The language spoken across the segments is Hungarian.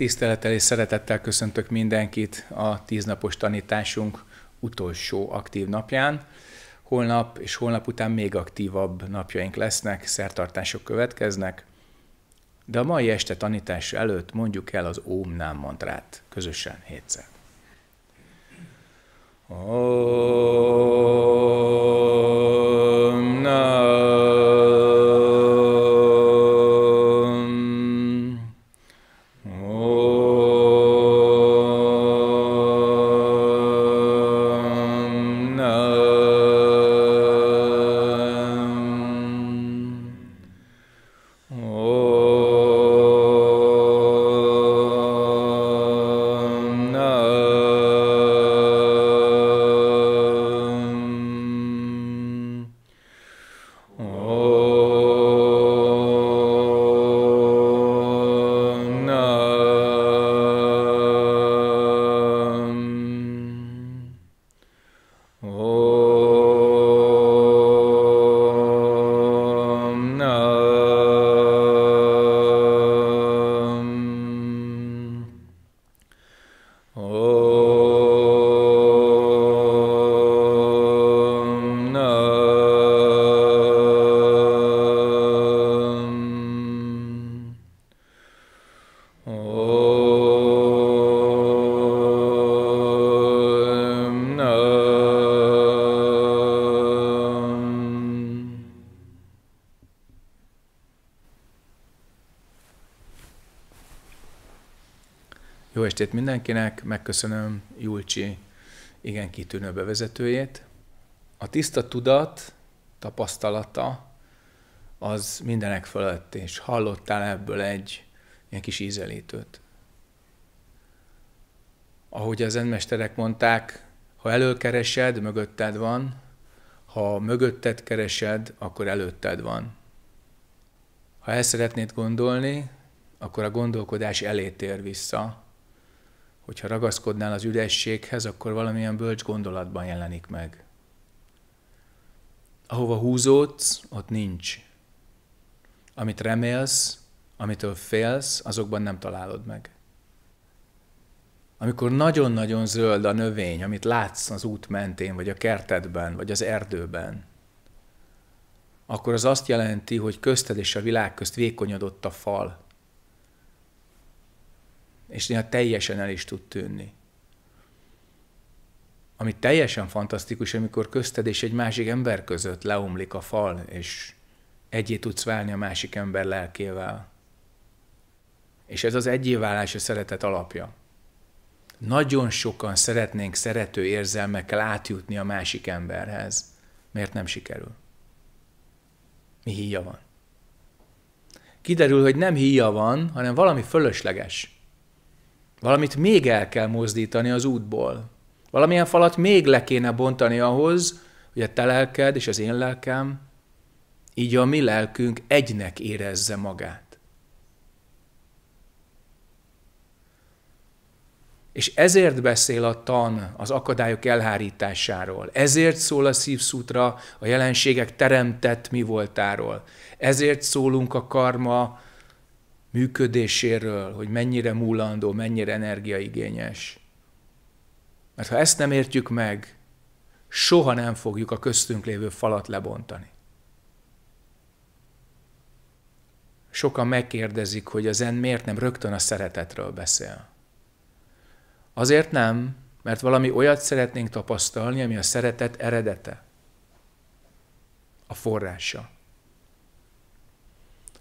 Tisztelettel és szeretettel köszöntök mindenkit a tíznapos tanításunk utolsó aktív napján. Holnap és holnap után még aktívabb napjaink lesznek, szertartások következnek, de a mai este tanítás előtt mondjuk el az Óm Nám mantrát közösen hétszer. Om Nam Jó estét mindenkinek, megköszönöm Julcsi igen kitűnő bevezetőjét. A tiszta tudat tapasztalata az mindenek fölött, és hallottál ebből egy ilyen kis ízelítőt. Ahogy az enmesterek mondták, ha előkeresed, mögötted van, ha mögötted keresed, akkor előtted van. Ha el szeretnéd gondolni, akkor a gondolkodás elé tér vissza, hogyha ragaszkodnál az ürességhez, akkor valamilyen bölcs gondolatban jelenik meg. Ahova húzódsz, ott nincs. Amit remélsz, amitől félsz, azokban nem találod meg. Amikor nagyon-nagyon zöld a növény, amit látsz az út mentén, vagy a kertedben, vagy az erdőben, akkor az azt jelenti, hogy közted és a világ közt vékonyodott a fal – és néha teljesen el is tud tűnni. Ami teljesen fantasztikus, amikor közted és egy másik ember között leomlik a fal, és egyé tudsz válni a másik ember lelkével. És ez az egyéválás a szeretet alapja. Nagyon sokan szeretnénk szerető érzelmekkel átjutni a másik emberhez. Miért nem sikerül? Mi híja van? Kiderül, hogy nem híja van, hanem valami fölösleges. Valamit még el kell mozdítani az útból. Valamilyen falat még le kéne bontani ahhoz, hogy a te lelked és az én lelkem, így a mi lelkünk egynek érezze magát. És ezért beszél a tan az akadályok elhárításáról, ezért szól a szívszútra a jelenségek teremtett mi voltáról, ezért szólunk a karma működéséről, hogy mennyire múlandó, mennyire energiaigényes. Mert ha ezt nem értjük meg, soha nem fogjuk a köztünk lévő falat lebontani. Sokan megkérdezik, hogy a zen miért nem rögtön a szeretetről beszél. Azért nem, mert valami olyat szeretnénk tapasztalni, ami a szeretet eredete, a forrása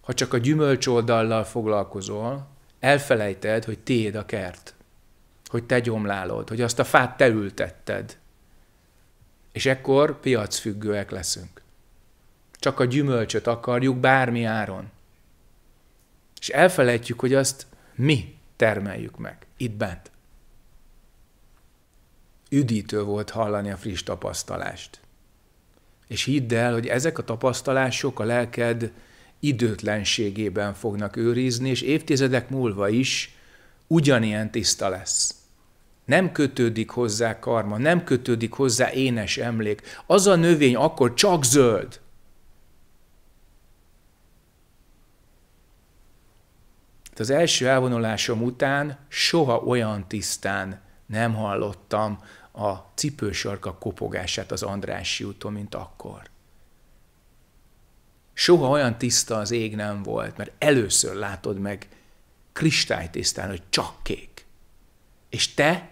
ha csak a gyümölcs oldallal foglalkozol, elfelejted, hogy tiéd a kert, hogy te gyomlálod, hogy azt a fát te ültetted. És ekkor piacfüggőek leszünk. Csak a gyümölcsöt akarjuk bármi áron. És elfelejtjük, hogy azt mi termeljük meg, itt bent. Üdítő volt hallani a friss tapasztalást. És hidd el, hogy ezek a tapasztalások a lelked időtlenségében fognak őrizni, és évtizedek múlva is ugyanilyen tiszta lesz. Nem kötődik hozzá karma, nem kötődik hozzá énes emlék. Az a növény akkor csak zöld. Hát az első elvonulásom után soha olyan tisztán nem hallottam a cipősarka kopogását az Andrássy úton, mint akkor soha olyan tiszta az ég nem volt, mert először látod meg kristálytisztán, hogy csak kék. És te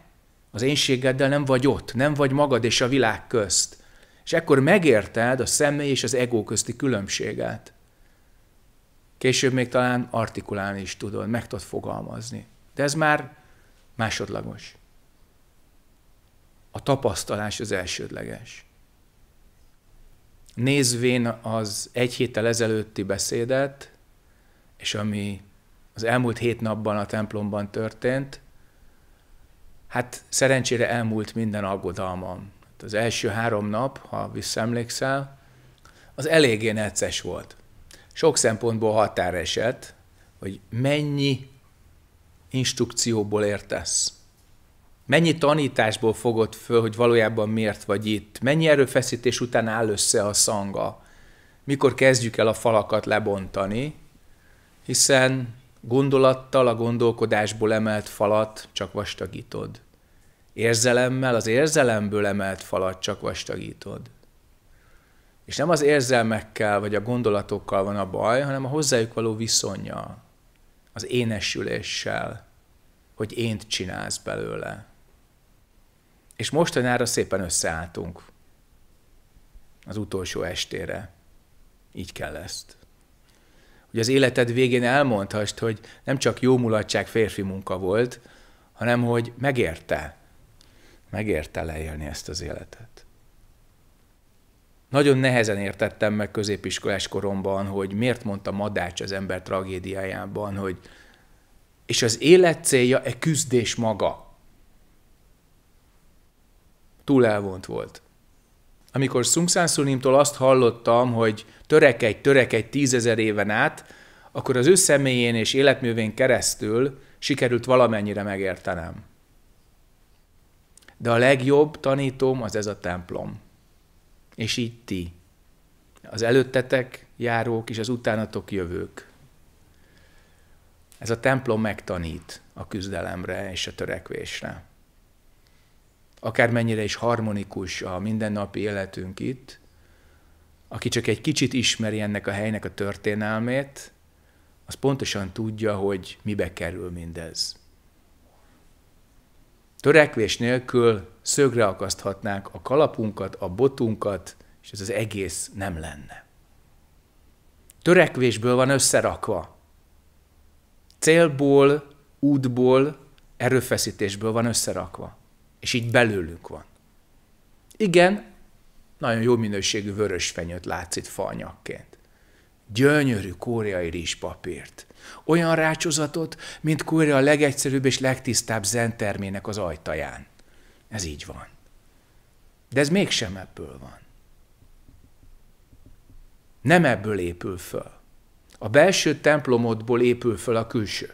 az énségeddel nem vagy ott, nem vagy magad és a világ közt. És ekkor megérted a személy és az ego közti különbséget. Később még talán artikulálni is tudod, meg tudod fogalmazni. De ez már másodlagos. A tapasztalás az elsődleges nézvén az egy héttel ezelőtti beszédet, és ami az elmúlt hét napban a templomban történt, hát szerencsére elmúlt minden aggodalmam. Hát az első három nap, ha visszaemlékszel, az eléggé necces volt. Sok szempontból határeset, hogy mennyi instrukcióból értesz mennyi tanításból fogod föl, hogy valójában miért vagy itt, mennyi erőfeszítés után áll össze a szanga, mikor kezdjük el a falakat lebontani, hiszen gondolattal a gondolkodásból emelt falat csak vastagítod. Érzelemmel az érzelemből emelt falat csak vastagítod. És nem az érzelmekkel vagy a gondolatokkal van a baj, hanem a hozzájuk való viszonya, az énesüléssel, hogy ént csinálsz belőle. És mostanára szépen összeálltunk az utolsó estére. Így kell ezt. Hogy az életed végén elmondhast, hogy nem csak jó mulatság férfi munka volt, hanem hogy megérte. Megérte leélni ezt az életet. Nagyon nehezen értettem meg középiskolás koromban, hogy miért mondta Madács az ember tragédiájában, hogy és az élet célja e küzdés maga túl elvont volt. Amikor Szungszán Szunimtól azt hallottam, hogy törekedj, törekedj tízezer éven át, akkor az ő személyén és életművén keresztül sikerült valamennyire megértenem. De a legjobb tanítóm az ez a templom. És így ti. Az előttetek járók és az utánatok jövők. Ez a templom megtanít a küzdelemre és a törekvésre akármennyire is harmonikus a mindennapi életünk itt, aki csak egy kicsit ismeri ennek a helynek a történelmét, az pontosan tudja, hogy mibe kerül mindez. Törekvés nélkül szögre akaszthatnánk a kalapunkat, a botunkat, és ez az egész nem lenne. Törekvésből van összerakva. Célból, útból, erőfeszítésből van összerakva. És így belőlünk van. Igen, nagyon jó minőségű vörös fenyőt látsz itt falnyakként. Gyönyörű koreai rizspapírt. Olyan rácsozatot, mint a legegyszerűbb és legtisztább zentermének az ajtaján. Ez így van. De ez mégsem ebből van. Nem ebből épül föl. A belső templomodból épül föl a külső.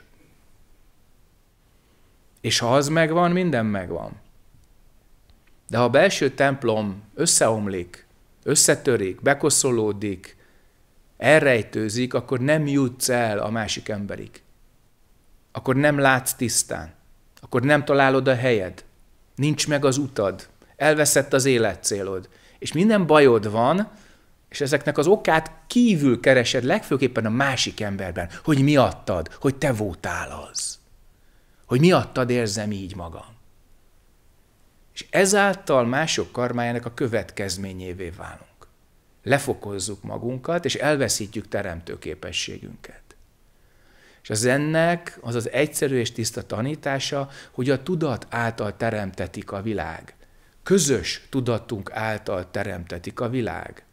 És ha az megvan, minden megvan. De ha a belső templom összeomlik, összetörik, bekoszolódik, elrejtőzik, akkor nem jutsz el a másik emberig. Akkor nem látsz tisztán. Akkor nem találod a helyed. Nincs meg az utad. Elveszett az életcélod. És minden bajod van, és ezeknek az okát kívül keresed, legfőképpen a másik emberben, hogy miattad, hogy te voltál az. Hogy miattad érzem így magam. És ezáltal mások karmájának a következményévé válunk. Lefokozzuk magunkat, és elveszítjük teremtő képességünket. És az ennek az az egyszerű és tiszta tanítása, hogy a tudat által teremtetik a világ. Közös tudatunk által teremtetik a világ.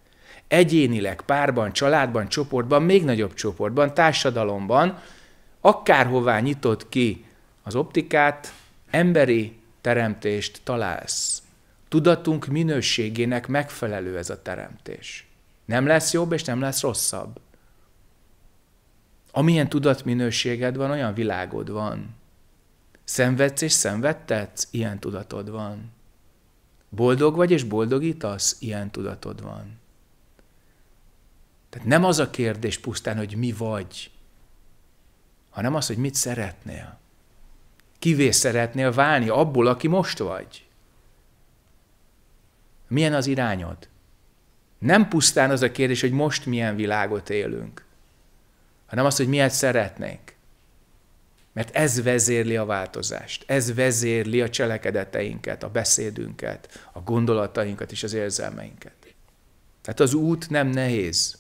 Egyénileg, párban, családban, csoportban, még nagyobb csoportban, társadalomban, akárhová nyitott ki az optikát, emberi teremtést találsz. Tudatunk minőségének megfelelő ez a teremtés. Nem lesz jobb és nem lesz rosszabb. Amilyen tudatminőséged van, olyan világod van. Szenvedsz és szenvedtetsz, ilyen tudatod van. Boldog vagy és boldogítasz, ilyen tudatod van. Tehát nem az a kérdés pusztán, hogy mi vagy, hanem az, hogy mit szeretnél. Kivé szeretnél válni abból, aki most vagy? Milyen az irányod? Nem pusztán az a kérdés, hogy most milyen világot élünk, hanem az, hogy miért szeretnénk. Mert ez vezérli a változást, ez vezérli a cselekedeteinket, a beszédünket, a gondolatainkat és az érzelmeinket. Tehát az út nem nehéz.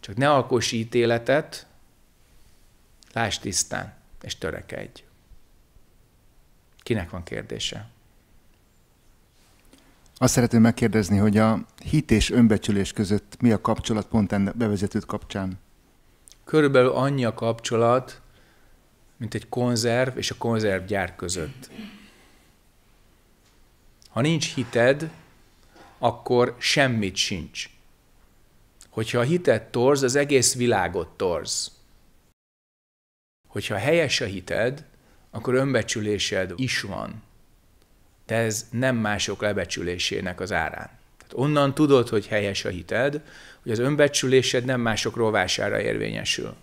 Csak ne alkoss ítéletet, láss tisztán, és törekedj. Kinek van kérdése? Azt szeretném megkérdezni, hogy a hit és önbecsülés között mi a kapcsolat pont ennek bevezetőt kapcsán? Körülbelül annyi a kapcsolat, mint egy konzerv és a konzervgyár között. Ha nincs hited, akkor semmit sincs. Hogyha a hitet torz, az egész világot torz. Hogyha helyes a hited, akkor önbecsülésed is van. De ez nem mások lebecsülésének az árán. Tehát onnan tudod, hogy helyes a hited, hogy az önbecsülésed nem mások rovására érvényesül.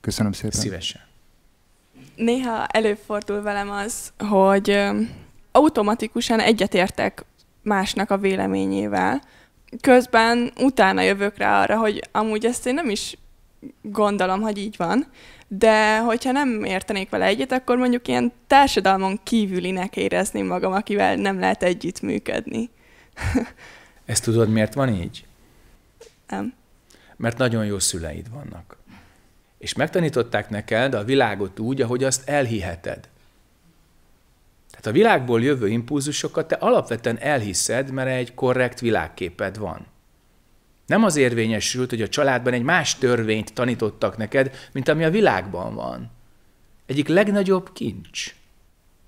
Köszönöm szépen. Szívesen. Néha előfordul velem az, hogy automatikusan egyetértek másnak a véleményével, közben utána jövök rá arra, hogy amúgy ezt én nem is gondolom, hogy így van, de hogyha nem értenék vele egyet, akkor mondjuk ilyen társadalmon kívülinek érezném magam, akivel nem lehet együttműködni. Ezt tudod, miért van így? Nem. Mert nagyon jó szüleid vannak. És megtanították neked a világot úgy, ahogy azt elhiheted. Tehát a világból jövő impulzusokat te alapvetően elhiszed, mert egy korrekt világképed van. Nem az érvényesült, hogy a családban egy más törvényt tanítottak neked, mint ami a világban van. Egyik legnagyobb kincs.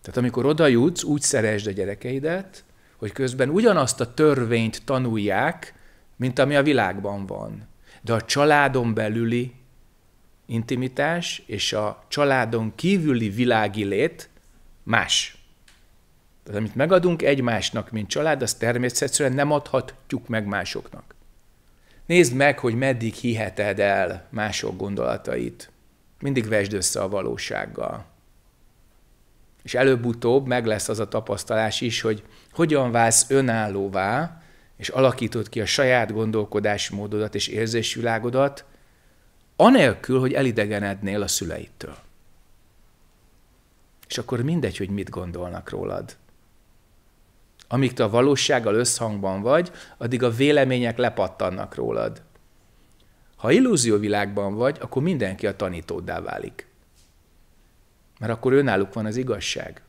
Tehát amikor oda jutsz, úgy szeresd a gyerekeidet, hogy közben ugyanazt a törvényt tanulják, mint ami a világban van. De a családon belüli intimitás és a családon kívüli világi lét más. Tehát amit megadunk egymásnak, mint család, azt természetesen nem adhatjuk meg másoknak. Nézd meg, hogy meddig hiheted el mások gondolatait. Mindig vesd össze a valósággal. És előbb-utóbb meg lesz az a tapasztalás is, hogy hogyan válsz önállóvá, és alakítod ki a saját gondolkodásmódodat és érzésvilágodat, anélkül, hogy elidegenednél a szüleitől. És akkor mindegy, hogy mit gondolnak rólad. Amíg te a valósággal összhangban vagy, addig a vélemények lepattannak rólad. Ha illúzióvilágban vagy, akkor mindenki a tanítóddá válik. Mert akkor önnáluk van az igazság.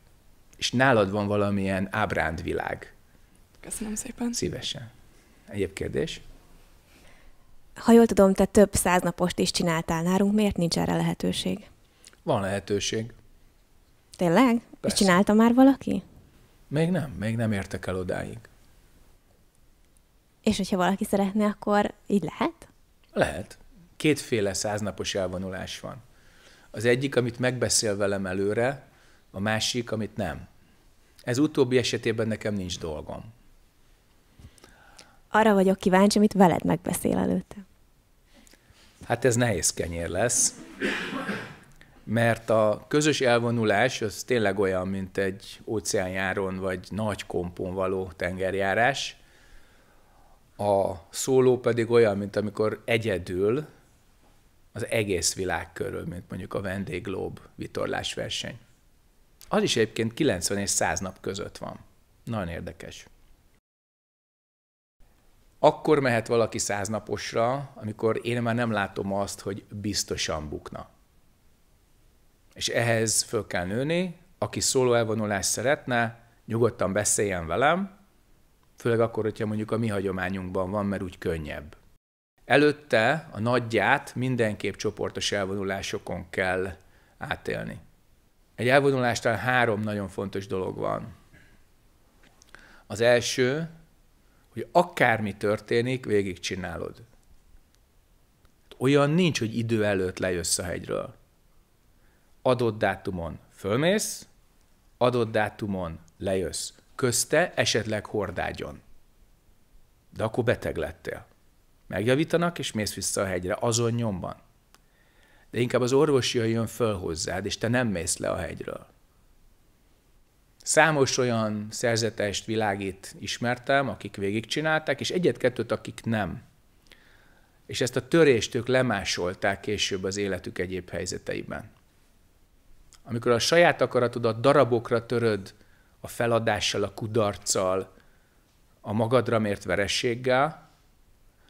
És nálad van valamilyen ábránd világ. Köszönöm szépen. Szívesen. Egyéb kérdés? Ha jól tudom, te több száz napost is csináltál nálunk, miért nincs erre lehetőség? Van lehetőség. Tényleg? Persze. És csinálta már valaki? Még nem, még nem értek el odáig. És hogyha valaki szeretne, akkor így lehet? Lehet. Kétféle száznapos elvonulás van. Az egyik, amit megbeszél velem előre, a másik, amit nem. Ez utóbbi esetében nekem nincs dolgom. Arra vagyok kíváncsi, amit veled megbeszél előtte. Hát ez nehéz kenyér lesz mert a közös elvonulás az tényleg olyan, mint egy óceánjáron vagy nagy kompon való tengerjárás, a szóló pedig olyan, mint amikor egyedül az egész világ körül, mint mondjuk a vendéglob verseny. Az is egyébként 90 és 100 nap között van. Nagyon érdekes. Akkor mehet valaki száznaposra, amikor én már nem látom azt, hogy biztosan bukna. És ehhez föl kell nőni, aki szóló elvonulást szeretne, nyugodtan beszéljen velem, főleg akkor, hogyha mondjuk a mi hagyományunkban van, mert úgy könnyebb. Előtte a nagyját mindenképp csoportos elvonulásokon kell átélni. Egy elvonulástán három nagyon fontos dolog van. Az első, hogy akármi történik, végigcsinálod. Olyan nincs, hogy idő előtt lejössz a hegyről adott dátumon fölmész, adott dátumon lejössz. Közte esetleg hordágyon. De akkor beteg lettél. Megjavítanak, és mész vissza a hegyre, azon nyomban. De inkább az orvos jön föl hozzád, és te nem mész le a hegyről. Számos olyan szerzetest, világít ismertem, akik végigcsinálták, és egyet-kettőt, akik nem. És ezt a töréstők lemásolták később az életük egyéb helyzeteiben amikor a saját akaratodat darabokra töröd a feladással, a kudarccal, a magadra mért verességgel,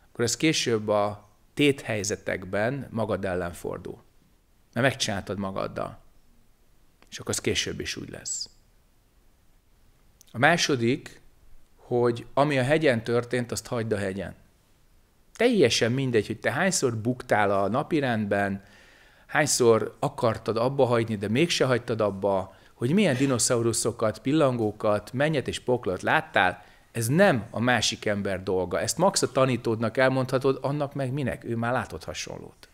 akkor ez később a téthelyzetekben magad ellen fordul. Mert megcsináltad magaddal. És akkor az később is úgy lesz. A második, hogy ami a hegyen történt, azt hagyd a hegyen. Teljesen mindegy, hogy te hányszor buktál a napirendben, hányszor akartad abba hagyni, de mégse hagytad abba, hogy milyen dinoszauruszokat, pillangókat, mennyet és poklat láttál, ez nem a másik ember dolga. Ezt max a tanítódnak elmondhatod, annak meg minek? Ő már látott hasonlót.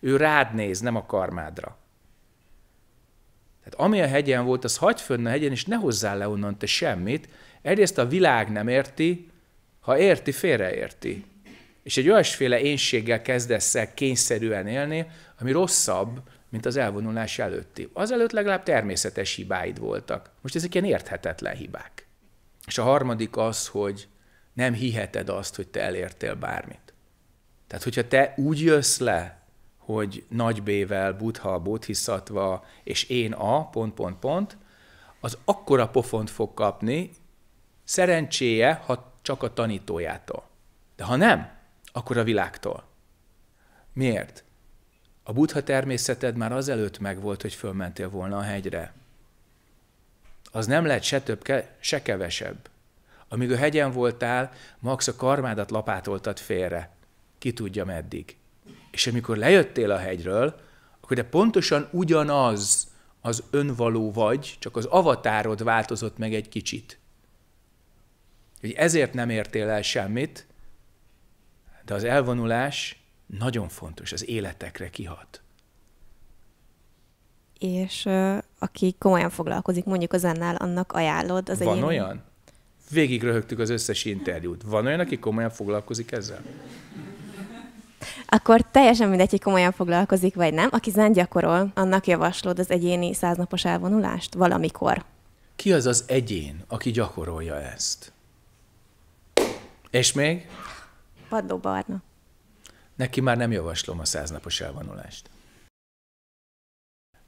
Ő rád néz, nem a karmádra. Tehát ami a hegyen volt, az hagyd fönn a hegyen, és ne hozzá le onnan te semmit. Egyrészt a világ nem érti, ha érti, félreérti és egy olyasféle énséggel kezdesz el kényszerűen élni, ami rosszabb, mint az elvonulás előtti. Azelőtt legalább természetes hibáid voltak. Most ezek ilyen érthetetlen hibák. És a harmadik az, hogy nem hiheted azt, hogy te elértél bármit. Tehát, hogyha te úgy jössz le, hogy nagy B-vel, butha, Bodhisattva, és én a, pont, pont, pont, az akkora pofont fog kapni, szerencséje, ha csak a tanítójától. De ha nem, akkor a világtól. Miért? A buddha természeted már azelőtt megvolt, hogy fölmentél volna a hegyre. Az nem lett se több, se kevesebb. Amíg a hegyen voltál, max a karmádat lapátoltad félre. Ki tudja meddig. És amikor lejöttél a hegyről, akkor de pontosan ugyanaz az önvaló vagy, csak az avatárod változott meg egy kicsit. Hogy ezért nem értél el semmit, de az elvonulás nagyon fontos, az életekre kihat. És aki komolyan foglalkozik, mondjuk az ennél annak ajánlod az Van olyan? Végig röhögtük az összes interjút. Van olyan, aki komolyan foglalkozik ezzel? Akkor teljesen mindegy, hogy komolyan foglalkozik, vagy nem. Aki zen gyakorol, annak javaslod az egyéni száznapos elvonulást valamikor. Ki az az egyén, aki gyakorolja ezt? És még? Padló Barna. Neki már nem javaslom a száznapos elvonulást.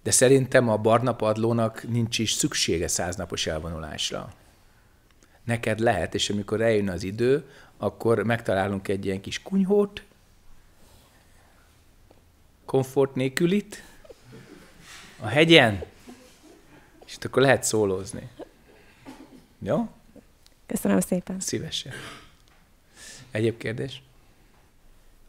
De szerintem a barna padlónak nincs is szüksége száznapos elvonulásra. Neked lehet, és amikor eljön az idő, akkor megtalálunk egy ilyen kis kunyhót, komfort nélkül itt, a hegyen, és akkor lehet szólózni. Jó? Köszönöm szépen. Szívesen. Egyéb kérdés?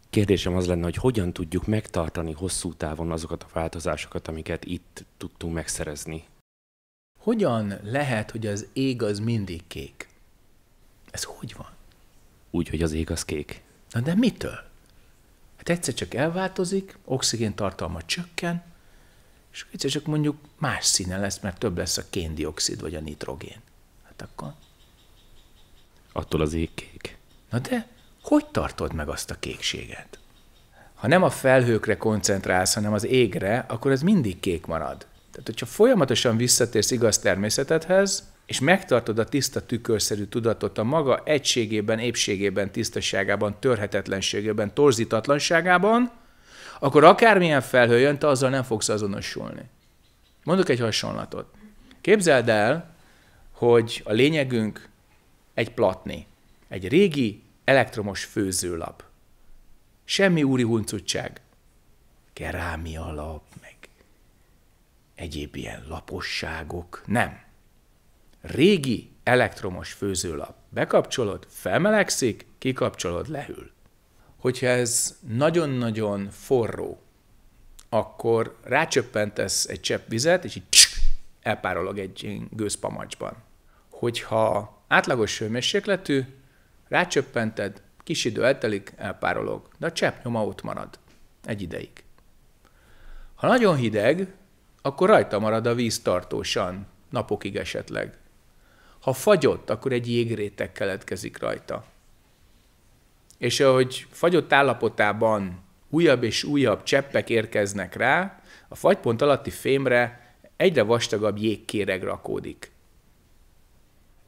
Kérdésem az lenne, hogy hogyan tudjuk megtartani hosszú távon azokat a változásokat, amiket itt tudtunk megszerezni. Hogyan lehet, hogy az ég az mindig kék? Ez hogy van? Úgy, hogy az ég az kék. Na de mitől? Hát egyszer csak elváltozik, oxigén tartalma csökken, és egyszer csak mondjuk más színe lesz, mert több lesz a kéndioxid vagy a nitrogén. Hát akkor... Attól az ég kék. Na de, hogy tartod meg azt a kékséget? Ha nem a felhőkre koncentrálsz, hanem az égre, akkor ez mindig kék marad. Tehát, hogyha folyamatosan visszatérsz igaz természetedhez, és megtartod a tiszta tükörszerű tudatot a maga egységében, épségében, tisztaságában, törhetetlenségében, torzítatlanságában, akkor akármilyen felhő jön, te azzal nem fogsz azonosulni. Mondok egy hasonlatot. Képzeld el, hogy a lényegünk egy platni, egy régi elektromos főzőlap. Semmi úri huncutság. Kerámia lap, meg egyéb ilyen laposságok. Nem. Régi elektromos főzőlap. Bekapcsolod, felmelegszik, kikapcsolod, lehűl. Hogyha ez nagyon-nagyon forró, akkor rácsöppentesz egy csepp vizet, és így css, elpárolog egy gőzpamacsban. Hogyha átlagos hőmérsékletű, Rácsöppented, kis idő eltelik, elpárolog, de a csepp nyoma ott marad. Egy ideig. Ha nagyon hideg, akkor rajta marad a víz tartósan, napokig esetleg. Ha fagyott, akkor egy jégréteg keletkezik rajta. És ahogy fagyott állapotában újabb és újabb cseppek érkeznek rá, a fagypont alatti fémre egyre vastagabb jégkéreg rakódik.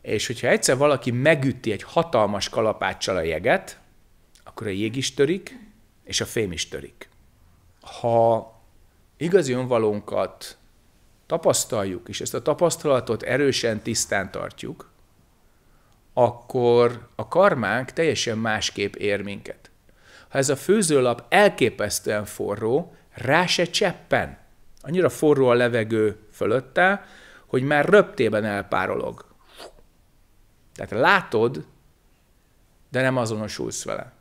És hogyha egyszer valaki megüti egy hatalmas kalapáccsal a jeget, akkor a jég is törik, és a fém is törik. Ha igazi önvalónkat tapasztaljuk, és ezt a tapasztalatot erősen tisztán tartjuk, akkor a karmánk teljesen másképp ér minket. Ha ez a főzőlap elképesztően forró, rá se cseppen. Annyira forró a levegő fölötte, hogy már röptében elpárolog. Tehát látod, de nem azonosulsz vele.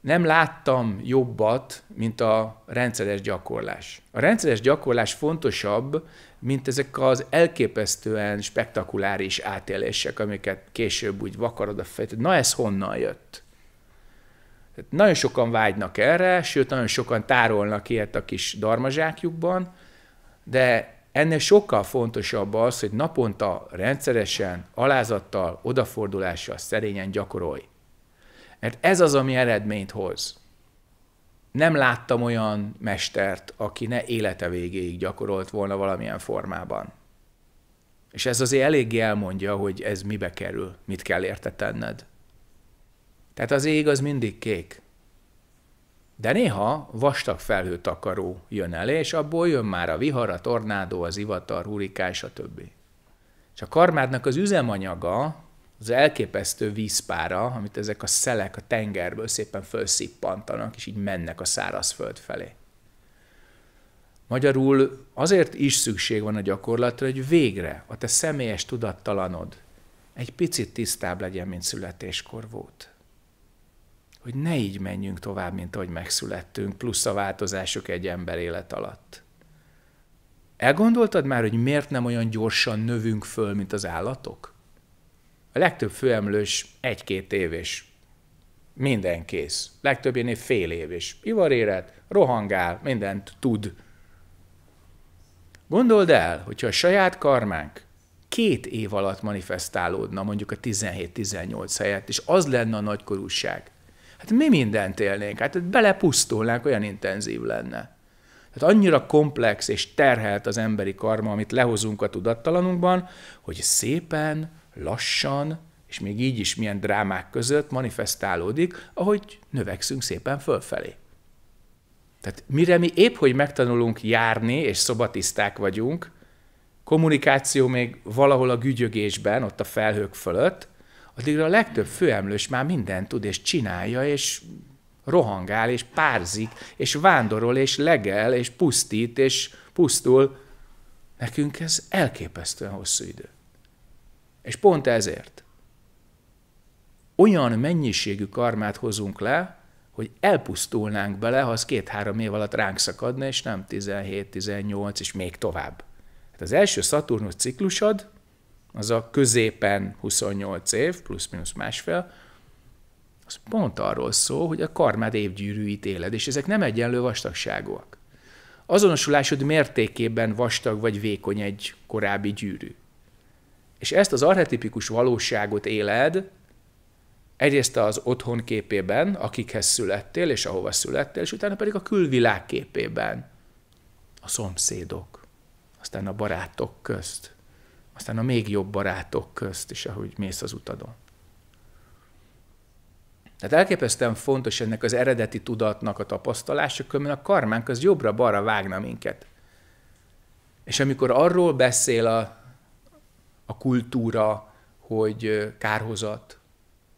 Nem láttam jobbat, mint a rendszeres gyakorlás. A rendszeres gyakorlás fontosabb, mint ezek az elképesztően spektakuláris átélések, amiket később úgy vakarod a fejed. Na ez honnan jött? Tehát nagyon sokan vágynak erre, sőt, nagyon sokan tárolnak ilyet a kis darmazsákjukban, de Ennél sokkal fontosabb az, hogy naponta rendszeresen, alázattal, odafordulással, szerényen gyakorolj. Mert ez az, ami eredményt hoz. Nem láttam olyan mestert, aki ne élete végéig gyakorolt volna valamilyen formában. És ez azért eléggé elmondja, hogy ez mibe kerül, mit kell érte tenned. Tehát az ég az mindig kék. De néha vastag felhőtakaró jön el, és abból jön már a vihar, a tornádó, az ivatar, hurikán, stb. És a karmádnak az üzemanyaga, az elképesztő vízpára, amit ezek a szelek a tengerből szépen felszippantanak, és így mennek a szárazföld felé. Magyarul azért is szükség van a gyakorlatra, hogy végre a te személyes tudattalanod egy picit tisztább legyen, mint születéskor volt hogy ne így menjünk tovább, mint ahogy megszülettünk, plusz a változások egy ember élet alatt. Elgondoltad már, hogy miért nem olyan gyorsan növünk föl, mint az állatok? A legtöbb főemlős egy-két év, és minden kész. én fél év, és ivaréret, rohangál, mindent tud. Gondold el, hogyha a saját karmánk két év alatt manifestálódna, mondjuk a 17-18 helyett, és az lenne a nagykorúság, Hát mi mindent élnénk? Hát belepusztulnánk, olyan intenzív lenne. Tehát annyira komplex és terhelt az emberi karma, amit lehozunk a tudattalanunkban, hogy szépen, lassan, és még így is milyen drámák között manifestálódik, ahogy növekszünk szépen fölfelé. Tehát mire mi épp, hogy megtanulunk járni, és szobatiszták vagyunk, kommunikáció még valahol a gügyögésben, ott a felhők fölött, addigra a legtöbb főemlős már mindent tud és csinálja, és rohangál, és párzik, és vándorol, és legel, és pusztít, és pusztul. Nekünk ez elképesztően hosszú idő. És pont ezért olyan mennyiségű karmát hozunk le, hogy elpusztulnánk bele, ha az két-három év alatt ránk szakadna, és nem 17, 18, és még tovább. Hát az első szaturnusz ciklusod az a középen 28 év, plusz-minusz másfél, az pont arról szól, hogy a karmád évgyűrűit éled, és ezek nem egyenlő vastagságúak. Azonosulásod mértékében vastag vagy vékony egy korábbi gyűrű. És ezt az arhetipikus valóságot éled, egyrészt az otthon képében, akikhez születtél és ahova születtél, és utána pedig a külvilág képében, a szomszédok, aztán a barátok közt, aztán a még jobb barátok közt is, ahogy mész az utadon. Tehát elképesztően fontos ennek az eredeti tudatnak a tapasztalása, különben a karmánk az jobbra-balra vágna minket. És amikor arról beszél a, a kultúra, hogy kárhozat,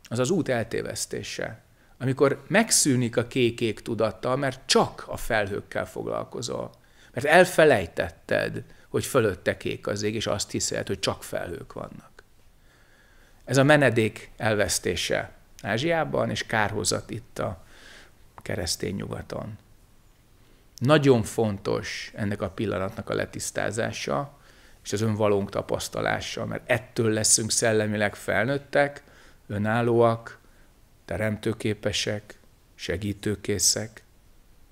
az az út eltévesztése. Amikor megszűnik a kékék tudattal, mert csak a felhőkkel foglalkozol, mert elfelejtetted, hogy fölötte kék az ég, és azt hiszed, hogy csak felhők vannak. Ez a menedék elvesztése Ázsiában, és kárhozat itt a keresztény nyugaton. Nagyon fontos ennek a pillanatnak a letisztázása, és az önvalónk tapasztalása, mert ettől leszünk szellemileg felnőttek, önállóak, teremtőképesek, segítőkészek.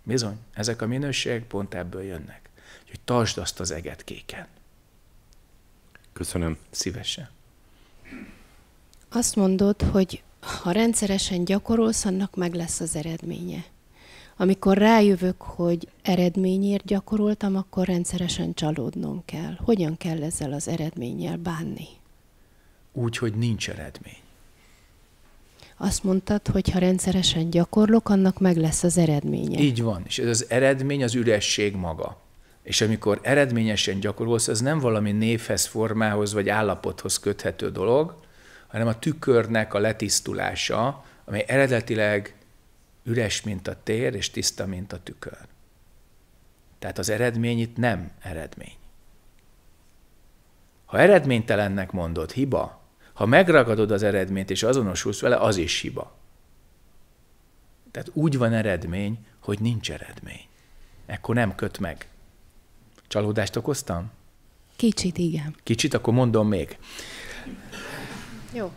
Bizony, ezek a minőségek pont ebből jönnek. Hogy tartsd azt az eget kéken. Köszönöm. Szívesen. Azt mondod, hogy ha rendszeresen gyakorolsz, annak meg lesz az eredménye. Amikor rájövök, hogy eredményért gyakoroltam, akkor rendszeresen csalódnom kell. Hogyan kell ezzel az eredménnyel bánni? Úgy, hogy nincs eredmény. Azt mondtad, hogy ha rendszeresen gyakorlok, annak meg lesz az eredménye. Így van, és ez az eredmény az üresség maga. És amikor eredményesen gyakorolsz, az nem valami névhez, formához vagy állapothoz köthető dolog, hanem a tükörnek a letisztulása, amely eredetileg üres, mint a tér, és tiszta, mint a tükör. Tehát az eredmény itt nem eredmény. Ha eredménytelennek mondod, hiba. Ha megragadod az eredményt és azonosulsz vele, az is hiba. Tehát úgy van eredmény, hogy nincs eredmény. Ekkor nem köt meg. Csalódást okoztam? Kicsit, igen. Kicsit, akkor mondom még. Jó.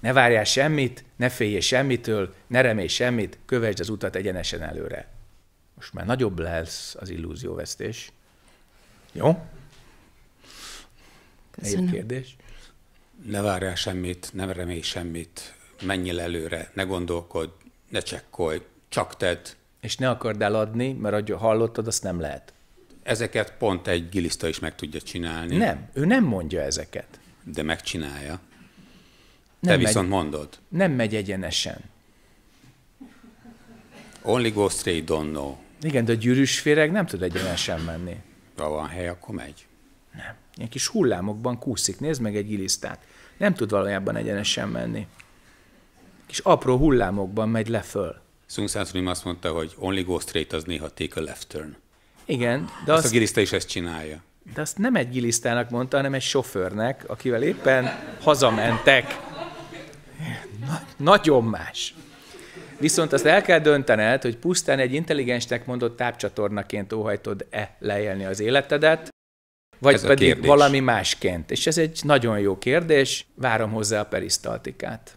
Ne várjál semmit, ne féljél semmitől, ne remélj semmit, kövesd az utat egyenesen előre. Most már nagyobb lesz az illúzióvesztés. Jó? Köszönöm. Egy kérdés? Ne várjál semmit, ne remélj semmit, menjél előre, ne gondolkodj, ne csekkolj, csak tedd, és ne akard eladni, mert ahogy hallottad, azt nem lehet. Ezeket pont egy giliszta is meg tudja csinálni. Nem, ő nem mondja ezeket. De megcsinálja. Nem Te megy, viszont mondod. Nem megy egyenesen. Only go straight, don't know. Igen, de a gyűrűs féreg nem tud egyenesen menni. Ha van hely, akkor megy. Nem. Ilyen kis hullámokban kúszik. Nézd meg egy gilisztát. Nem tud valójában egyenesen menni. Kis apró hullámokban megy le föl. Sung Sansunim azt mondta, hogy only go straight az néha take a left turn. Igen. De azt, azt a giliszta is ezt csinálja. De azt nem egy gilisztának mondta, hanem egy sofőrnek, akivel éppen hazamentek. Na, nagyon más. Viszont azt el kell döntened, hogy pusztán egy intelligensnek mondott tápcsatornaként óhajtod-e leélni az életedet, vagy ez pedig kérdés. valami másként. És ez egy nagyon jó kérdés, várom hozzá a perisztaltikát.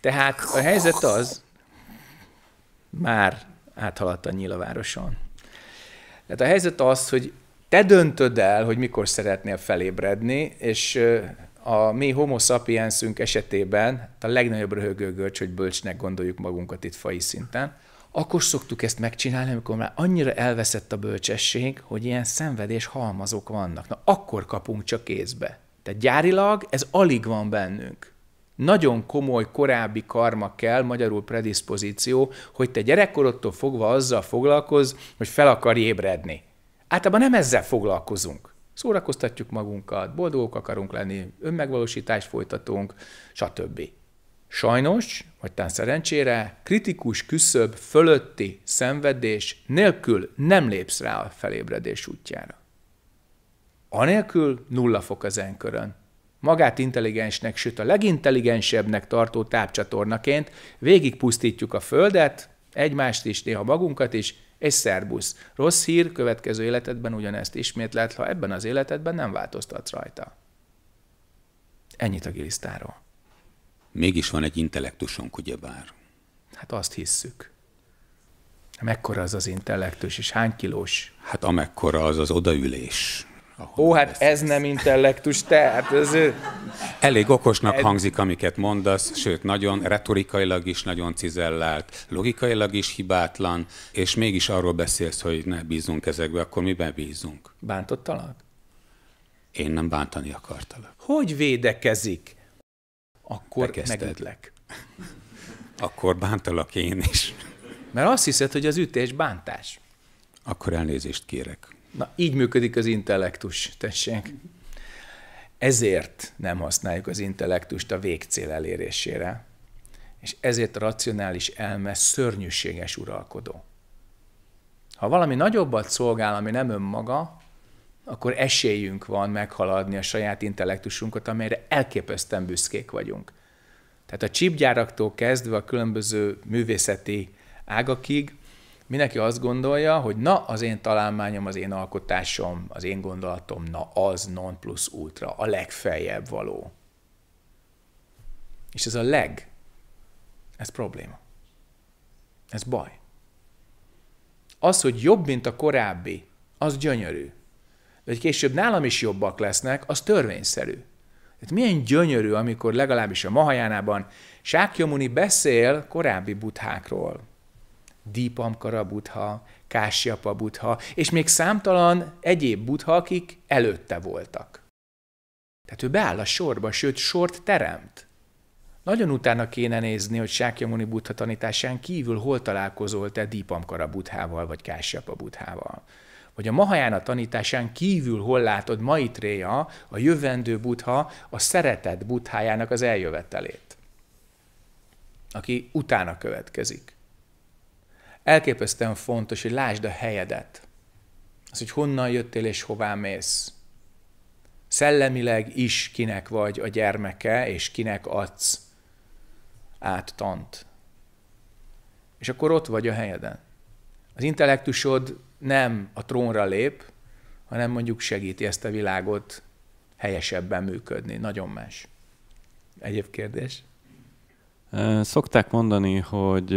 Tehát a helyzet az, már áthaladt a nyílavároson. Tehát a helyzet az, hogy te döntöd el, hogy mikor szeretnél felébredni, és a mi homo sapiensünk esetében a legnagyobb röhögőgörcs, hogy bölcsnek gondoljuk magunkat itt fai szinten, akkor szoktuk ezt megcsinálni, amikor már annyira elveszett a bölcsesség, hogy ilyen szenvedés halmazok vannak. Na, akkor kapunk csak kézbe. Tehát gyárilag ez alig van bennünk nagyon komoly korábbi karma kell, magyarul predispozíció, hogy te gyerekkorodtól fogva azzal foglalkozz, hogy fel akar ébredni. Általában nem ezzel foglalkozunk. Szórakoztatjuk magunkat, boldogok akarunk lenni, önmegvalósítást folytatunk, stb. Sajnos, vagy tán szerencsére, kritikus küszöb fölötti szenvedés nélkül nem lépsz rá a felébredés útjára. Anélkül nulla fok az enkörön magát intelligensnek, sőt a legintelligensebbnek tartó tápcsatornaként végigpusztítjuk a Földet, egymást is, néha magunkat is, és szerbusz. Rossz hír, következő életedben ugyanezt ismétled, ha ebben az életedben nem változtatsz rajta. Ennyit a gilisztáról. Mégis van egy intellektusunk, ugyebár. Hát azt hisszük. Mekkora az az intellektus, és hány kilós? Hát amekkora az az odaülés. Ó, hát ez nem intellektus, te, hát ez... Elég okosnak ez... hangzik, amiket mondasz, sőt, nagyon retorikailag is nagyon cizellált, logikailag is hibátlan, és mégis arról beszélsz, hogy ne bízunk ezekbe, akkor miben bízunk? Bántottalak? Én nem bántani akartalak. Hogy védekezik? Akkor megütlek. akkor bántalak én is. Mert azt hiszed, hogy az ütés bántás. Akkor elnézést kérek. Na, így működik az intellektus, tessék. Ezért nem használjuk az intellektust a végcél elérésére, és ezért a racionális elme szörnyűséges uralkodó. Ha valami nagyobbat szolgál, ami nem önmaga, akkor esélyünk van meghaladni a saját intellektusunkat, amelyre elképesztően büszkék vagyunk. Tehát a csípgyáraktól kezdve a különböző művészeti ágakig mindenki azt gondolja, hogy na, az én találmányom, az én alkotásom, az én gondolatom, na az non plus ultra, a legfeljebb való. És ez a leg, ez probléma. Ez baj. Az, hogy jobb, mint a korábbi, az gyönyörű. De hogy később nálam is jobbak lesznek, az törvényszerű. Tehát milyen gyönyörű, amikor legalábbis a Mahajánában Sákyamuni beszél korábbi buthákról, Dípamkara Budha, Kásiapa Budha, és még számtalan egyéb Budha, akik előtte voltak. Tehát ő beáll a sorba, sőt sort teremt. Nagyon utána kéne nézni, hogy Sákyamuni Budha tanításán kívül hol találkozol te Dípamkara Budhával, vagy Kásiapa Budhával. Vagy a Mahajána tanításán kívül hol látod Maitreya, a jövendő Budha, a szeretet budhájának az eljövetelét, aki utána következik elképesztően fontos, hogy lásd a helyedet. Az, hogy honnan jöttél és hová mész. Szellemileg is kinek vagy a gyermeke, és kinek adsz át tant. És akkor ott vagy a helyeden. Az intellektusod nem a trónra lép, hanem mondjuk segíti ezt a világot helyesebben működni. Nagyon más. Egyéb kérdés? Szokták mondani, hogy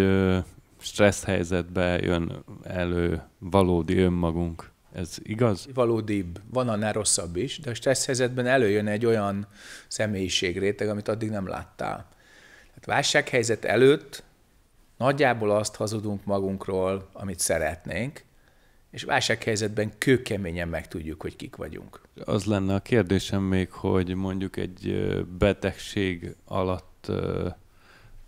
stressz helyzetbe jön elő valódi önmagunk. Ez igaz? Valódibb. Van annál rosszabb is, de a stressz helyzetben előjön egy olyan személyiségréteg, amit addig nem láttál. Tehát válsághelyzet előtt nagyjából azt hazudunk magunkról, amit szeretnénk, és válsághelyzetben kőkeményen megtudjuk, hogy kik vagyunk. Az lenne a kérdésem még, hogy mondjuk egy betegség alatt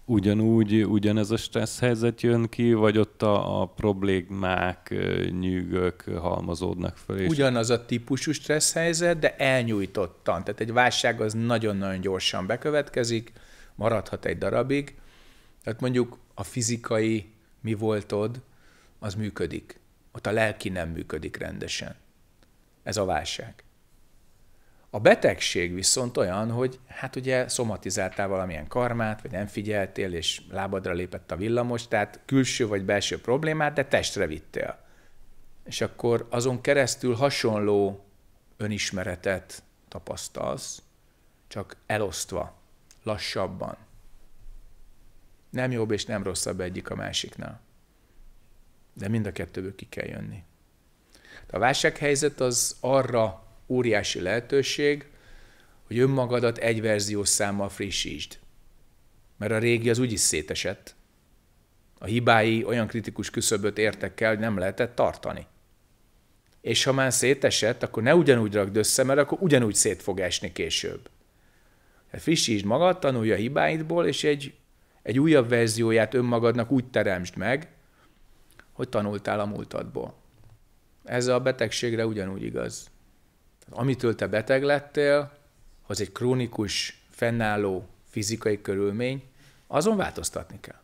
ugyanúgy ugyanez a stressz helyzet jön ki, vagy ott a, a problémák, nyűgök halmozódnak fel? És... Ugyanaz a típusú stressz helyzet, de elnyújtottan. Tehát egy válság az nagyon-nagyon gyorsan bekövetkezik, maradhat egy darabig. Tehát mondjuk a fizikai mi voltod, az működik. Ott a lelki nem működik rendesen. Ez a válság. A betegség viszont olyan, hogy hát ugye szomatizáltál valamilyen karmát, vagy nem figyeltél, és lábadra lépett a villamos, tehát külső vagy belső problémát, de testre vittél. És akkor azon keresztül hasonló önismeretet tapasztalsz, csak elosztva, lassabban. Nem jobb és nem rosszabb egyik a másiknál. De mind a kettőből ki kell jönni. A válsághelyzet az arra óriási lehetőség, hogy önmagadat egy verziós számmal frissítsd. Mert a régi az úgyis szétesett. A hibái olyan kritikus küszöböt értek el, hogy nem lehetett tartani. És ha már szétesett, akkor ne ugyanúgy rakd össze, mert akkor ugyanúgy szét fog esni később. Hát frissítsd magad, tanulj a hibáidból, és egy, egy újabb verzióját önmagadnak úgy teremtsd meg, hogy tanultál a múltadból. Ez a betegségre ugyanúgy igaz. Amitől te beteg lettél, az egy krónikus, fennálló fizikai körülmény, azon változtatni kell.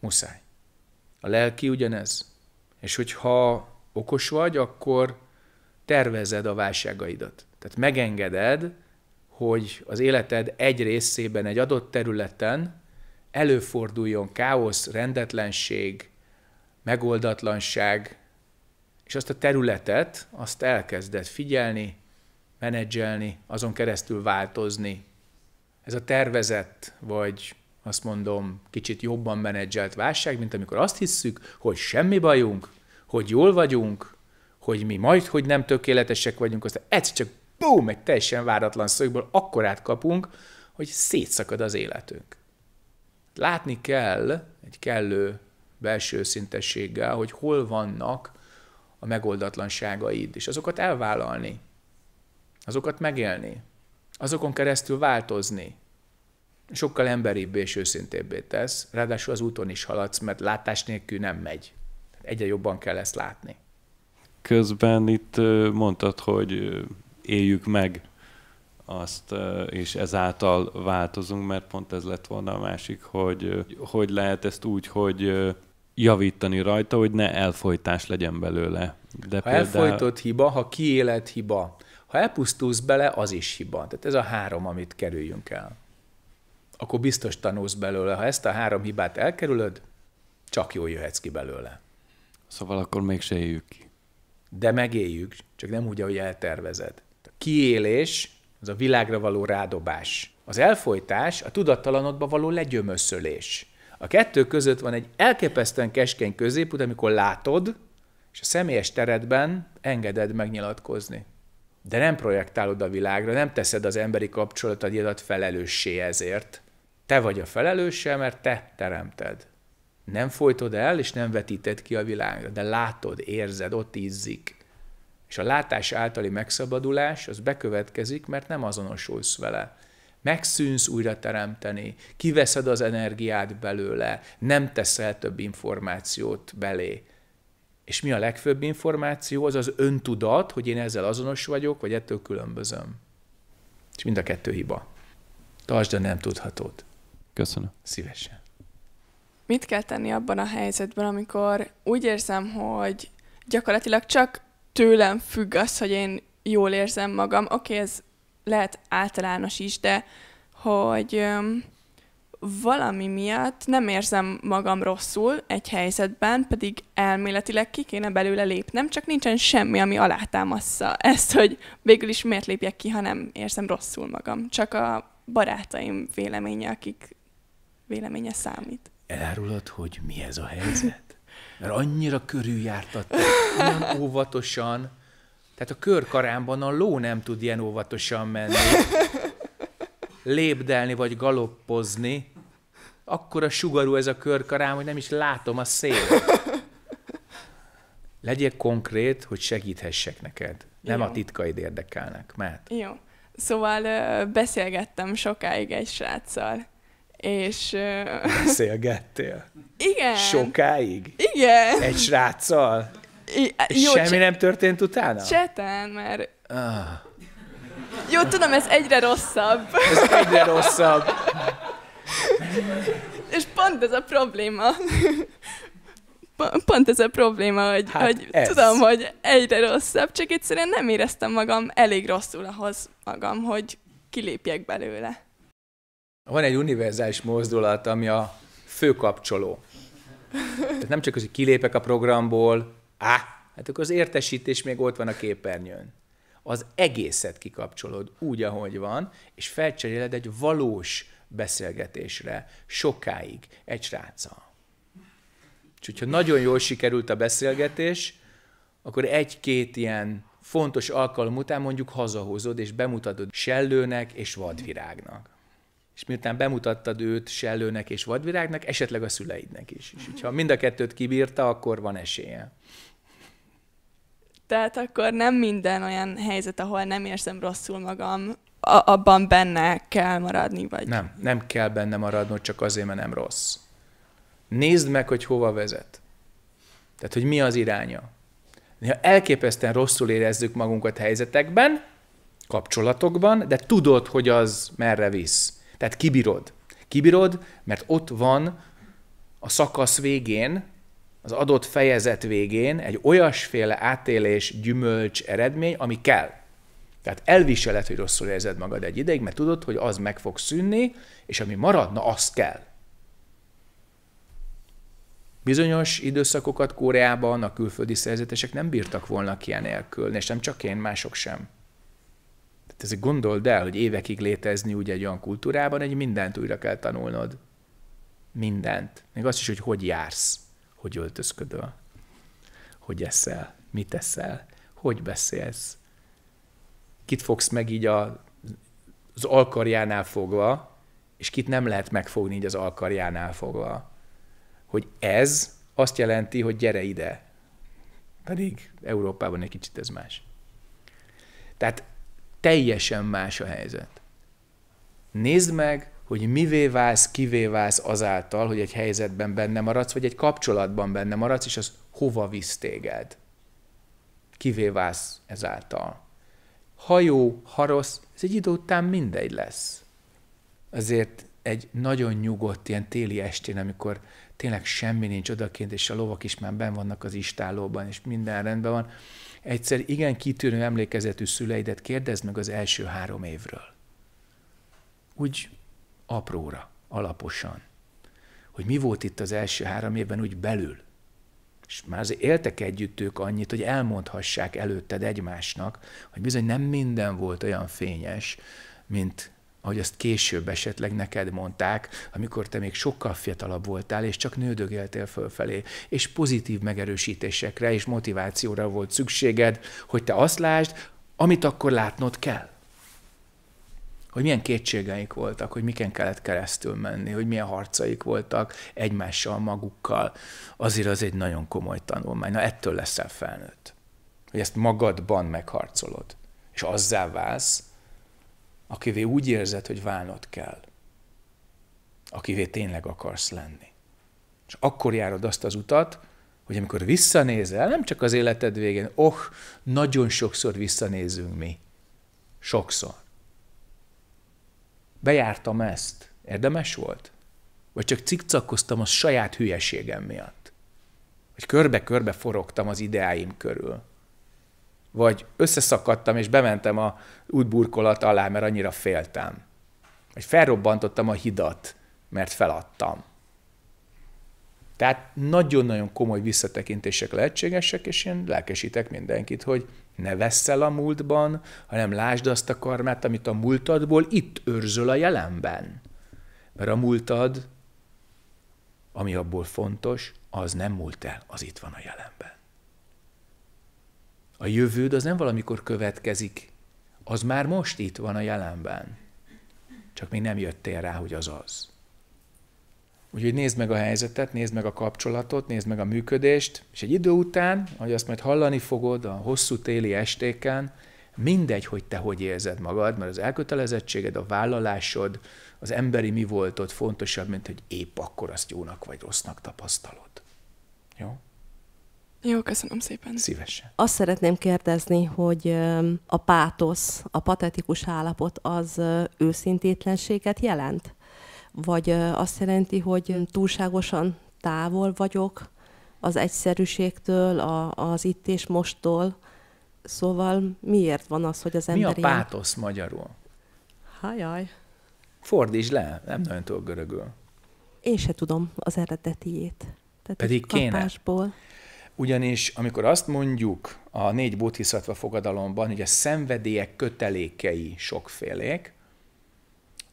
Muszáj. A lelki ugyanez. És hogyha okos vagy, akkor tervezed a válságaidat. Tehát megengeded, hogy az életed egy részében, egy adott területen előforduljon káosz, rendetlenség, megoldatlanság, azt a területet, azt elkezded figyelni, menedzselni, azon keresztül változni. Ez a tervezett, vagy azt mondom, kicsit jobban menedzselt válság, mint amikor azt hisszük, hogy semmi bajunk, hogy jól vagyunk, hogy mi majd, hogy nem tökéletesek vagyunk, aztán egy csak bum, egy teljesen váratlan szögből akkorát kapunk, hogy szétszakad az életünk. Látni kell egy kellő belső szintességgel, hogy hol vannak a megoldatlanságaid, és azokat elvállalni, azokat megélni, azokon keresztül változni. Sokkal emberibb és őszintébbé tesz, ráadásul az úton is haladsz, mert látás nélkül nem megy. Egyre jobban kell ezt látni. Közben itt mondtad, hogy éljük meg azt, és ezáltal változunk, mert pont ez lett volna a másik, hogy hogy lehet ezt úgy, hogy javítani rajta, hogy ne elfolytás legyen belőle. De ha például... elfolytott hiba, ha kiélet hiba, ha elpusztulsz bele, az is hiba. Tehát ez a három, amit kerüljünk el. Akkor biztos tanulsz belőle. Ha ezt a három hibát elkerülöd, csak jól jöhetsz ki belőle. Szóval akkor még se éljük ki. De megéljük, csak nem úgy, ahogy eltervezed. A kiélés, az a világra való rádobás. Az elfolytás a tudattalanodba való legyömöszölés. A kettő között van egy elképesztően keskeny középút, amikor látod, és a személyes teredben engeded megnyilatkozni. De nem projektálod a világra, nem teszed az emberi kapcsolataidat felelőssé ezért. Te vagy a felelőse, mert te teremted. Nem folytod el, és nem vetíted ki a világra, de látod, érzed, ott ízzik. És a látás általi megszabadulás, az bekövetkezik, mert nem azonosulsz vele megszűnsz újra teremteni, kiveszed az energiát belőle, nem teszel több információt belé. És mi a legfőbb információ? Az az öntudat, hogy én ezzel azonos vagyok, vagy ettől különbözöm. És mind a kettő hiba. Tartsd a nem tudhatót. Köszönöm. Szívesen. Mit kell tenni abban a helyzetben, amikor úgy érzem, hogy gyakorlatilag csak tőlem függ az, hogy én jól érzem magam. Oké, okay, ez lehet általános is, de hogy valami miatt nem érzem magam rosszul egy helyzetben, pedig elméletileg ki kéne belőle lépnem, csak nincsen semmi, ami alátámassza ezt, hogy végül is miért lépjek ki, ha nem érzem rosszul magam. Csak a barátaim véleménye, akik véleménye számít. Elárulod, hogy mi ez a helyzet? Mert annyira körüljártad, olyan óvatosan, tehát a körkarámban a ló nem tud ilyen óvatosan menni, lépdelni vagy galoppozni, akkor a sugarú ez a körkarám, hogy nem is látom a szél. Legyél konkrét, hogy segíthessek neked. Nem Jó. a titkaid érdekelnek, mert. Jó. Szóval beszélgettem sokáig egy sráccal, és... Beszélgettél? Igen. Sokáig? Igen. Egy sráccal? És jó, semmi nem történt utána? Csetán, mert... Ah. Jó, tudom, ez egyre rosszabb. Ez egyre rosszabb. És pont ez a probléma. Pont ez a probléma, hogy, hát hogy ez. tudom, hogy egyre rosszabb, csak egyszerűen nem éreztem magam elég rosszul ahhoz magam, hogy kilépjek belőle. Van egy univerzális mozdulat, ami a főkapcsoló. Tehát nem csak az, hogy kilépek a programból, Á, hát akkor az értesítés még ott van a képernyőn. Az egészet kikapcsolod úgy, ahogy van, és felcseréled egy valós beszélgetésre sokáig egy sráca. És hogyha nagyon jól sikerült a beszélgetés, akkor egy-két ilyen fontos alkalom után mondjuk hazahozod, és bemutatod sellőnek és vadvirágnak és miután bemutattad őt sellőnek és vadvirágnak, esetleg a szüleidnek is. És ha mind a kettőt kibírta, akkor van esélye. Tehát akkor nem minden olyan helyzet, ahol nem érzem rosszul magam, a- abban benne kell maradni, vagy? Nem, nem kell benne maradnod, csak azért, mert nem rossz. Nézd meg, hogy hova vezet. Tehát, hogy mi az iránya. Ha elképesztően rosszul érezzük magunkat helyzetekben, kapcsolatokban, de tudod, hogy az merre visz. Tehát kibírod. Kibírod, mert ott van a szakasz végén, az adott fejezet végén egy olyasféle átélés, gyümölcs, eredmény, ami kell. Tehát elviseled, hogy rosszul érzed magad egy ideig, mert tudod, hogy az meg fog szűnni, és ami maradna, az kell. Bizonyos időszakokat Koreában a külföldi szerzetesek nem bírtak volna ki nélkül, és nem csak én, mások sem. Tehát ezért gondold el, hogy évekig létezni ugye egy olyan kultúrában, hogy mindent újra kell tanulnod. Mindent. Még azt is, hogy hogy jársz, hogy öltözködöl, hogy eszel, mit eszel, hogy beszélsz, kit fogsz meg így a, az alkarjánál fogva, és kit nem lehet megfogni így az alkarjánál fogva. Hogy ez azt jelenti, hogy gyere ide. Pedig Európában egy kicsit ez más. Tehát teljesen más a helyzet. Nézd meg, hogy mivé válsz, kivé válsz azáltal, hogy egy helyzetben benne maradsz, vagy egy kapcsolatban benne maradsz, és az hova visz téged. Kivé válsz ezáltal. Ha jó, ha rossz, ez egy idő után mindegy lesz. Azért egy nagyon nyugodt ilyen téli estén, amikor tényleg semmi nincs odakint, és a lovak is már ben vannak az istálóban, és minden rendben van. Egyszer igen kitűnő emlékezetű szüleidet kérdezd meg az első három évről. Úgy apróra, alaposan. Hogy mi volt itt az első három évben úgy belül. És már azért éltek együtt ők annyit, hogy elmondhassák előtted egymásnak, hogy bizony nem minden volt olyan fényes, mint ahogy azt később esetleg neked mondták, amikor te még sokkal fiatalabb voltál, és csak nődögéltél fölfelé, és pozitív megerősítésekre és motivációra volt szükséged, hogy te azt lásd, amit akkor látnod kell. Hogy milyen kétségeik voltak, hogy miken kellett keresztül menni, hogy milyen harcaik voltak egymással, magukkal. Azért az egy nagyon komoly tanulmány. Na, ettől leszel felnőtt. Hogy ezt magadban megharcolod. És azzá válsz, akivé úgy érzed, hogy válnod kell, akivé tényleg akarsz lenni. És akkor járod azt az utat, hogy amikor visszanézel, nem csak az életed végén, oh, nagyon sokszor visszanézünk mi. Sokszor. Bejártam ezt. Érdemes volt? Vagy csak cikcakoztam a saját hülyeségem miatt? Vagy körbe-körbe forogtam az ideáim körül? vagy összeszakadtam, és bementem a útburkolat alá, mert annyira féltem. Vagy felrobbantottam a hidat, mert feladtam. Tehát nagyon-nagyon komoly visszatekintések lehetségesek, és én lelkesítek mindenkit, hogy ne veszel a múltban, hanem lásd azt a karmát, amit a múltadból itt őrzöl a jelenben. Mert a múltad, ami abból fontos, az nem múlt el, az itt van a jelenben. A jövőd az nem valamikor következik, az már most itt van a jelenben. Csak még nem jöttél rá, hogy az az. Úgyhogy nézd meg a helyzetet, nézd meg a kapcsolatot, nézd meg a működést, és egy idő után, ahogy azt majd hallani fogod a hosszú téli estéken, mindegy, hogy te hogy érzed magad, mert az elkötelezettséged, a vállalásod, az emberi mi voltod fontosabb, mint hogy épp akkor azt jónak vagy rossznak tapasztalod. Jó? Jó, köszönöm szépen. Szívesen. Azt szeretném kérdezni, hogy a pátosz, a patetikus állapot az őszintétlenséget jelent? Vagy azt jelenti, hogy túlságosan távol vagyok az egyszerűségtől, a, az itt és mostól, Szóval miért van az, hogy az ember Mi a pátosz magyarul? Hajaj. Fordítsd le, nem nagyon tudok görögül. Én se tudom az eredetiét. Tehát Pedig kéne. Kapásból. Ugyanis amikor azt mondjuk a négy buddhiszatva fogadalomban, hogy a szenvedélyek kötelékei sokfélék,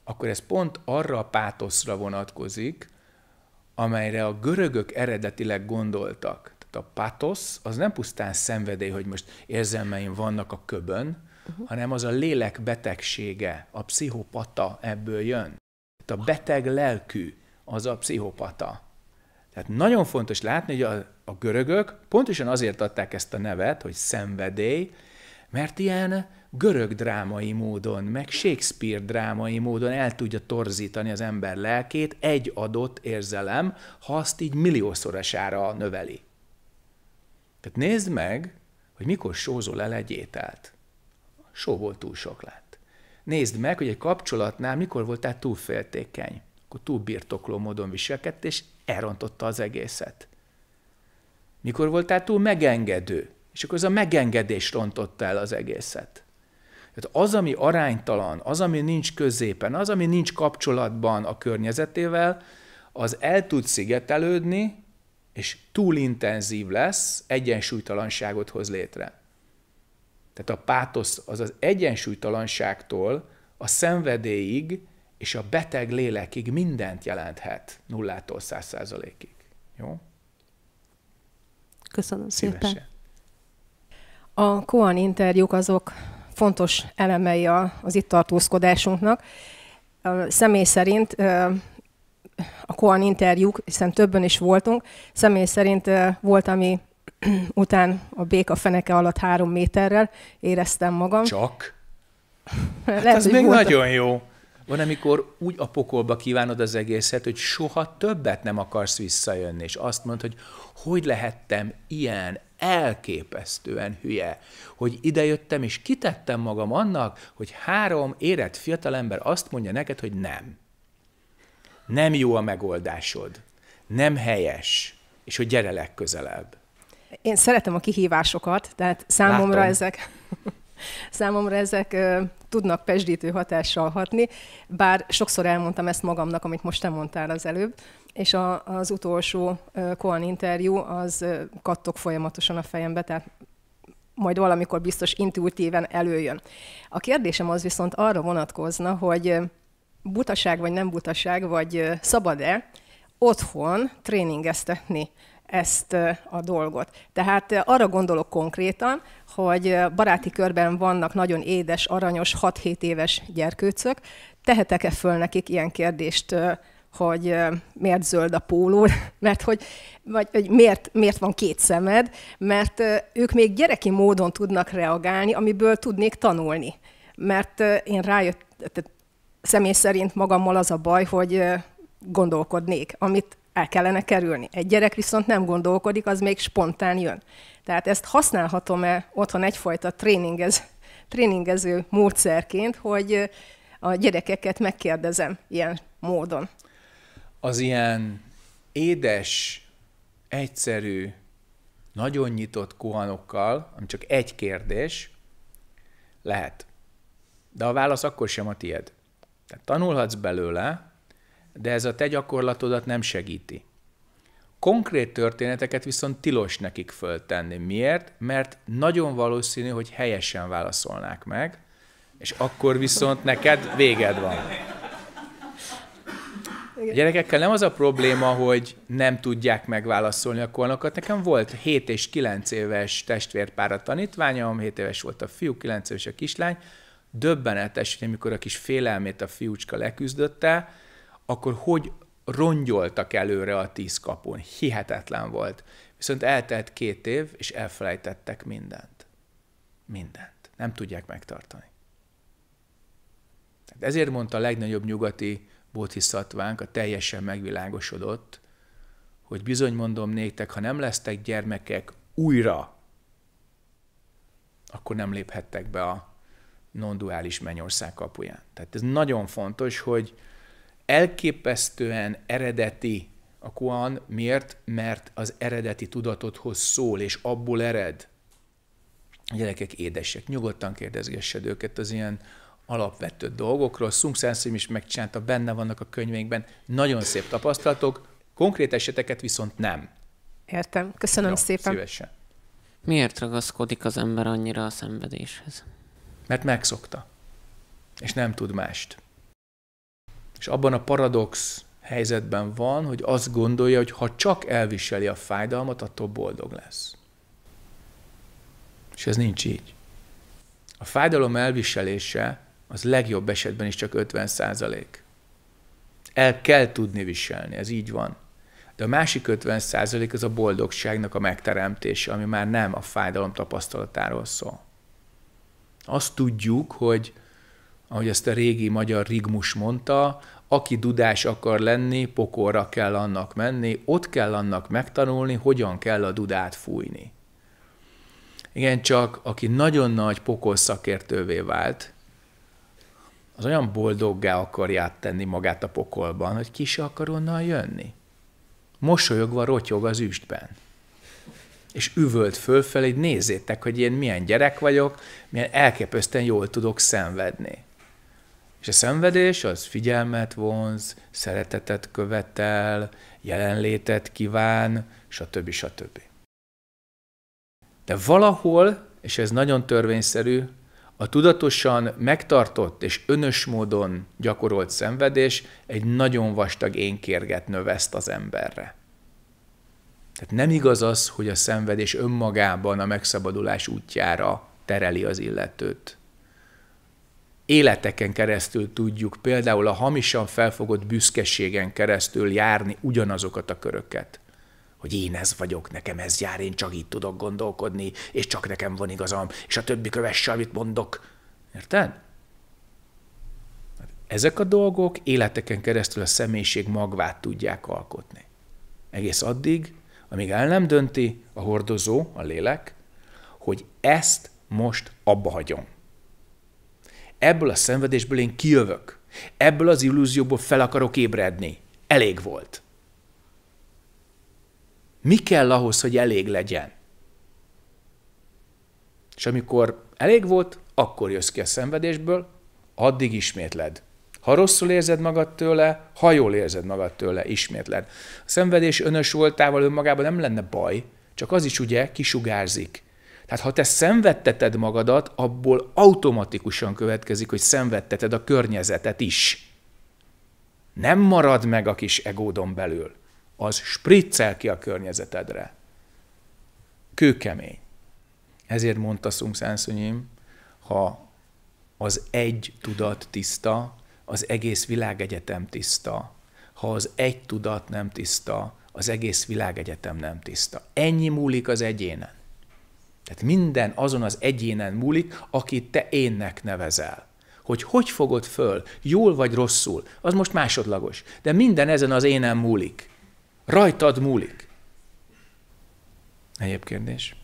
akkor ez pont arra a pátoszra vonatkozik, amelyre a görögök eredetileg gondoltak. Tehát a pátosz az nem pusztán szenvedély, hogy most érzelmeim vannak a köbön, uh-huh. hanem az a lélek betegsége, a pszichopata ebből jön. Tehát a beteg lelkű az a pszichopata. Tehát nagyon fontos látni, hogy a, a görögök pontosan azért adták ezt a nevet, hogy szenvedély, mert ilyen görög drámai módon, meg Shakespeare drámai módon el tudja torzítani az ember lelkét egy adott érzelem, ha azt így milliószorosára növeli. Tehát nézd meg, hogy mikor sózol el egy ételt. Sóból túl sok lett. Nézd meg, hogy egy kapcsolatnál mikor voltál túl féltékeny, akkor túl birtokló módon viselkedt, és elrontotta az egészet. Mikor voltál túl megengedő, és akkor az a megengedés rontotta el az egészet. Tehát az, ami aránytalan, az, ami nincs középen, az, ami nincs kapcsolatban a környezetével, az el tud szigetelődni, és túl intenzív lesz, egyensúlytalanságot hoz létre. Tehát a pátosz az az egyensúlytalanságtól a szenvedélyig és a beteg lélekig mindent jelenthet nullától száz százalékig. Jó? Köszönöm Szívesen. szépen. A Koan interjúk azok fontos elemei az itt tartózkodásunknak. személy szerint a Koan interjúk, hiszen többen is voltunk, személy szerint volt, ami után a béka feneke alatt három méterrel éreztem magam. Csak? Hát az még voltam. nagyon jó. Van, amikor úgy a pokolba kívánod az egészet, hogy soha többet nem akarsz visszajönni, és azt mondod, hogy hogy lehettem ilyen elképesztően hülye, hogy idejöttem és kitettem magam annak, hogy három érett fiatalember azt mondja neked, hogy nem. Nem jó a megoldásod. Nem helyes. És hogy gyere legközelebb. Én szeretem a kihívásokat, tehát számomra Látom. ezek Számomra ezek tudnak pesdítő hatással hatni, bár sokszor elmondtam ezt magamnak, amit most te mondtál az előbb, és a, az utolsó Koan interjú az kattog folyamatosan a fejembe, tehát majd valamikor biztos intuitíven előjön. A kérdésem az viszont arra vonatkozna, hogy butaság vagy nem butaság, vagy szabad-e otthon tréningeztetni ezt a dolgot. Tehát arra gondolok konkrétan, hogy baráti körben vannak nagyon édes, aranyos, 6-7 éves gyerkőcök. Tehetek-e föl nekik ilyen kérdést, hogy miért zöld a póló, mert hogy, vagy, hogy miért, miért van két szemed, mert ők még gyereki módon tudnak reagálni, amiből tudnék tanulni. Mert én rájött, személy szerint magammal az a baj, hogy gondolkodnék, amit el kellene kerülni. Egy gyerek viszont nem gondolkodik, az még spontán jön. Tehát ezt használhatom-e otthon egyfajta tréningez, tréningező módszerként, hogy a gyerekeket megkérdezem ilyen módon. Az ilyen édes, egyszerű, nagyon nyitott kuhanokkal, ami csak egy kérdés, lehet. De a válasz akkor sem a tied. Tehát tanulhatsz belőle, de ez a te gyakorlatodat nem segíti. Konkrét történeteket viszont tilos nekik föltenni. Miért? Mert nagyon valószínű, hogy helyesen válaszolnák meg, és akkor viszont neked véged van. A Gyerekekkel nem az a probléma, hogy nem tudják megválaszolni a kornokat. Nekem volt 7 és 9 éves testvérpár a tanítványom, 7 éves volt a fiú, 9 éves a kislány. Döbbenetes, hogy amikor a kis félelmét a fiúcska leküzdötte, akkor hogy rongyoltak előre a tíz kapun. Hihetetlen volt. Viszont eltelt két év, és elfelejtettek mindent. Mindent. Nem tudják megtartani. Tehát ezért mondta a legnagyobb nyugati bodhisatttvánk, a teljesen megvilágosodott, hogy bizony mondom néktek, ha nem lesztek gyermekek újra, akkor nem léphettek be a non-duális mennyország kapuján. Tehát ez nagyon fontos, hogy, elképesztően eredeti a koan. Miért? Mert az eredeti tudatodhoz szól, és abból ered. A gyerekek édesek, nyugodtan kérdezgessed őket az ilyen alapvető dolgokról. Szunk Szenszim is megcsinálta, benne vannak a könyvénkben. Nagyon szép tapasztalatok, konkrét eseteket viszont nem. Értem, köszönöm Jó, szépen. Szívesen. Miért ragaszkodik az ember annyira a szenvedéshez? Mert megszokta, és nem tud mást és abban a paradox helyzetben van, hogy azt gondolja, hogy ha csak elviseli a fájdalmat, attól boldog lesz. És ez nincs így. A fájdalom elviselése az legjobb esetben is csak 50 százalék. El kell tudni viselni, ez így van. De a másik 50 százalék az a boldogságnak a megteremtése, ami már nem a fájdalom tapasztalatáról szól. Azt tudjuk, hogy ahogy ezt a régi magyar rigmus mondta, aki dudás akar lenni, pokorra kell annak menni, ott kell annak megtanulni, hogyan kell a dudát fújni. Igen, csak aki nagyon nagy pokol szakértővé vált, az olyan boldoggá akarja tenni magát a pokolban, hogy ki se akar onnan jönni. Mosolyogva rotyog az üstben. És üvölt fölfelé, hogy nézzétek, hogy én milyen gyerek vagyok, milyen elképesztően jól tudok szenvedni. És a szenvedés az figyelmet vonz, szeretetet követel, jelenlétet kíván, stb. stb. De valahol, és ez nagyon törvényszerű, a tudatosan megtartott és önös módon gyakorolt szenvedés egy nagyon vastag énkérget növeszt az emberre. Tehát nem igaz az, hogy a szenvedés önmagában a megszabadulás útjára tereli az illetőt életeken keresztül tudjuk például a hamisan felfogott büszkeségen keresztül járni ugyanazokat a köröket hogy én ez vagyok, nekem ez jár, én csak így tudok gondolkodni, és csak nekem van igazam, és a többi kövesse, amit mondok. Érted? Ezek a dolgok életeken keresztül a személyiség magvát tudják alkotni. Egész addig, amíg el nem dönti a hordozó, a lélek, hogy ezt most abba hagyom. Ebből a szenvedésből én kijövök. Ebből az illúzióból fel akarok ébredni. Elég volt. Mi kell ahhoz, hogy elég legyen? És amikor elég volt, akkor jössz ki a szenvedésből, addig ismétled. Ha rosszul érzed magad tőle, ha jól érzed magad tőle, ismétled. A szenvedés önös voltával önmagában nem lenne baj, csak az is ugye kisugárzik. Tehát ha te szenvedteted magadat, abból automatikusan következik, hogy szenvedteted a környezetet is. Nem marad meg a kis egódon belül. Az spriccel ki a környezetedre. Kőkemény. Ezért mondta Szunk Szánszonyim, ha az egy tudat tiszta, az egész világegyetem tiszta. Ha az egy tudat nem tiszta, az egész világegyetem nem tiszta. Ennyi múlik az egyénen. Tehát minden azon az egyénen múlik, akit te énnek nevezel. Hogy hogy fogod föl, jól vagy rosszul, az most másodlagos. De minden ezen az énen múlik. Rajtad múlik. Egyéb kérdés?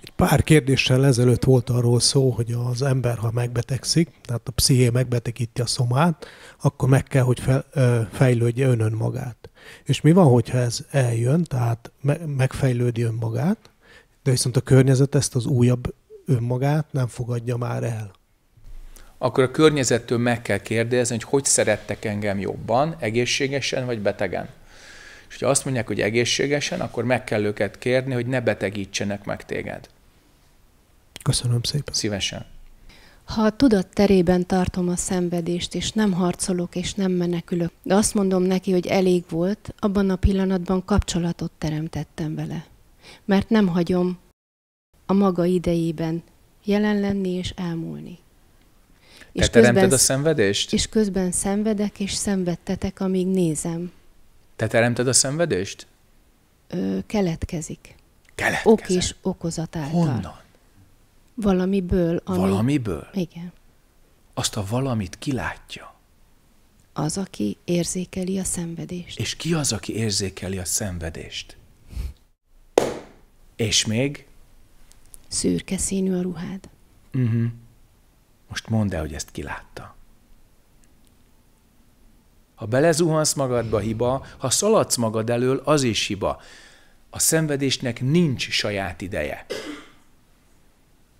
Egy pár kérdéssel ezelőtt volt arról szó, hogy az ember, ha megbetegszik, tehát a psziché megbetegíti a szomát, akkor meg kell, hogy fel, fejlődje önön magát. És mi van, hogyha ez eljön, tehát megfejlődi önmagát, de viszont a környezet ezt az újabb önmagát nem fogadja már el. Akkor a környezettől meg kell kérdezni, hogy hogy szerettek engem jobban, egészségesen vagy betegen. És ha azt mondják, hogy egészségesen, akkor meg kell őket kérni, hogy ne betegítsenek meg téged. Köszönöm szépen. Szívesen. Ha a tudat terében tartom a szenvedést, és nem harcolok, és nem menekülök, de azt mondom neki, hogy elég volt, abban a pillanatban kapcsolatot teremtettem vele mert nem hagyom a maga idejében jelen lenni és elmúlni. Te és teremted közben, a szenvedést? És közben szenvedek, és szenvedtetek, amíg nézem. Te teremted a szenvedést? Ö, keletkezik. Keletkezik? Ok és okozat által. Honnan? Valamiből. Ami... Valamiből? Igen. Azt a valamit kilátja. Az, aki érzékeli a szenvedést. És ki az, aki érzékeli a szenvedést? És még? Szürke színű a ruhád. Uh-huh. Most mondd el, hogy ezt kilátta. Ha belezuhansz magadba, hiba, ha szaladsz magad elől, az is hiba. A szenvedésnek nincs saját ideje.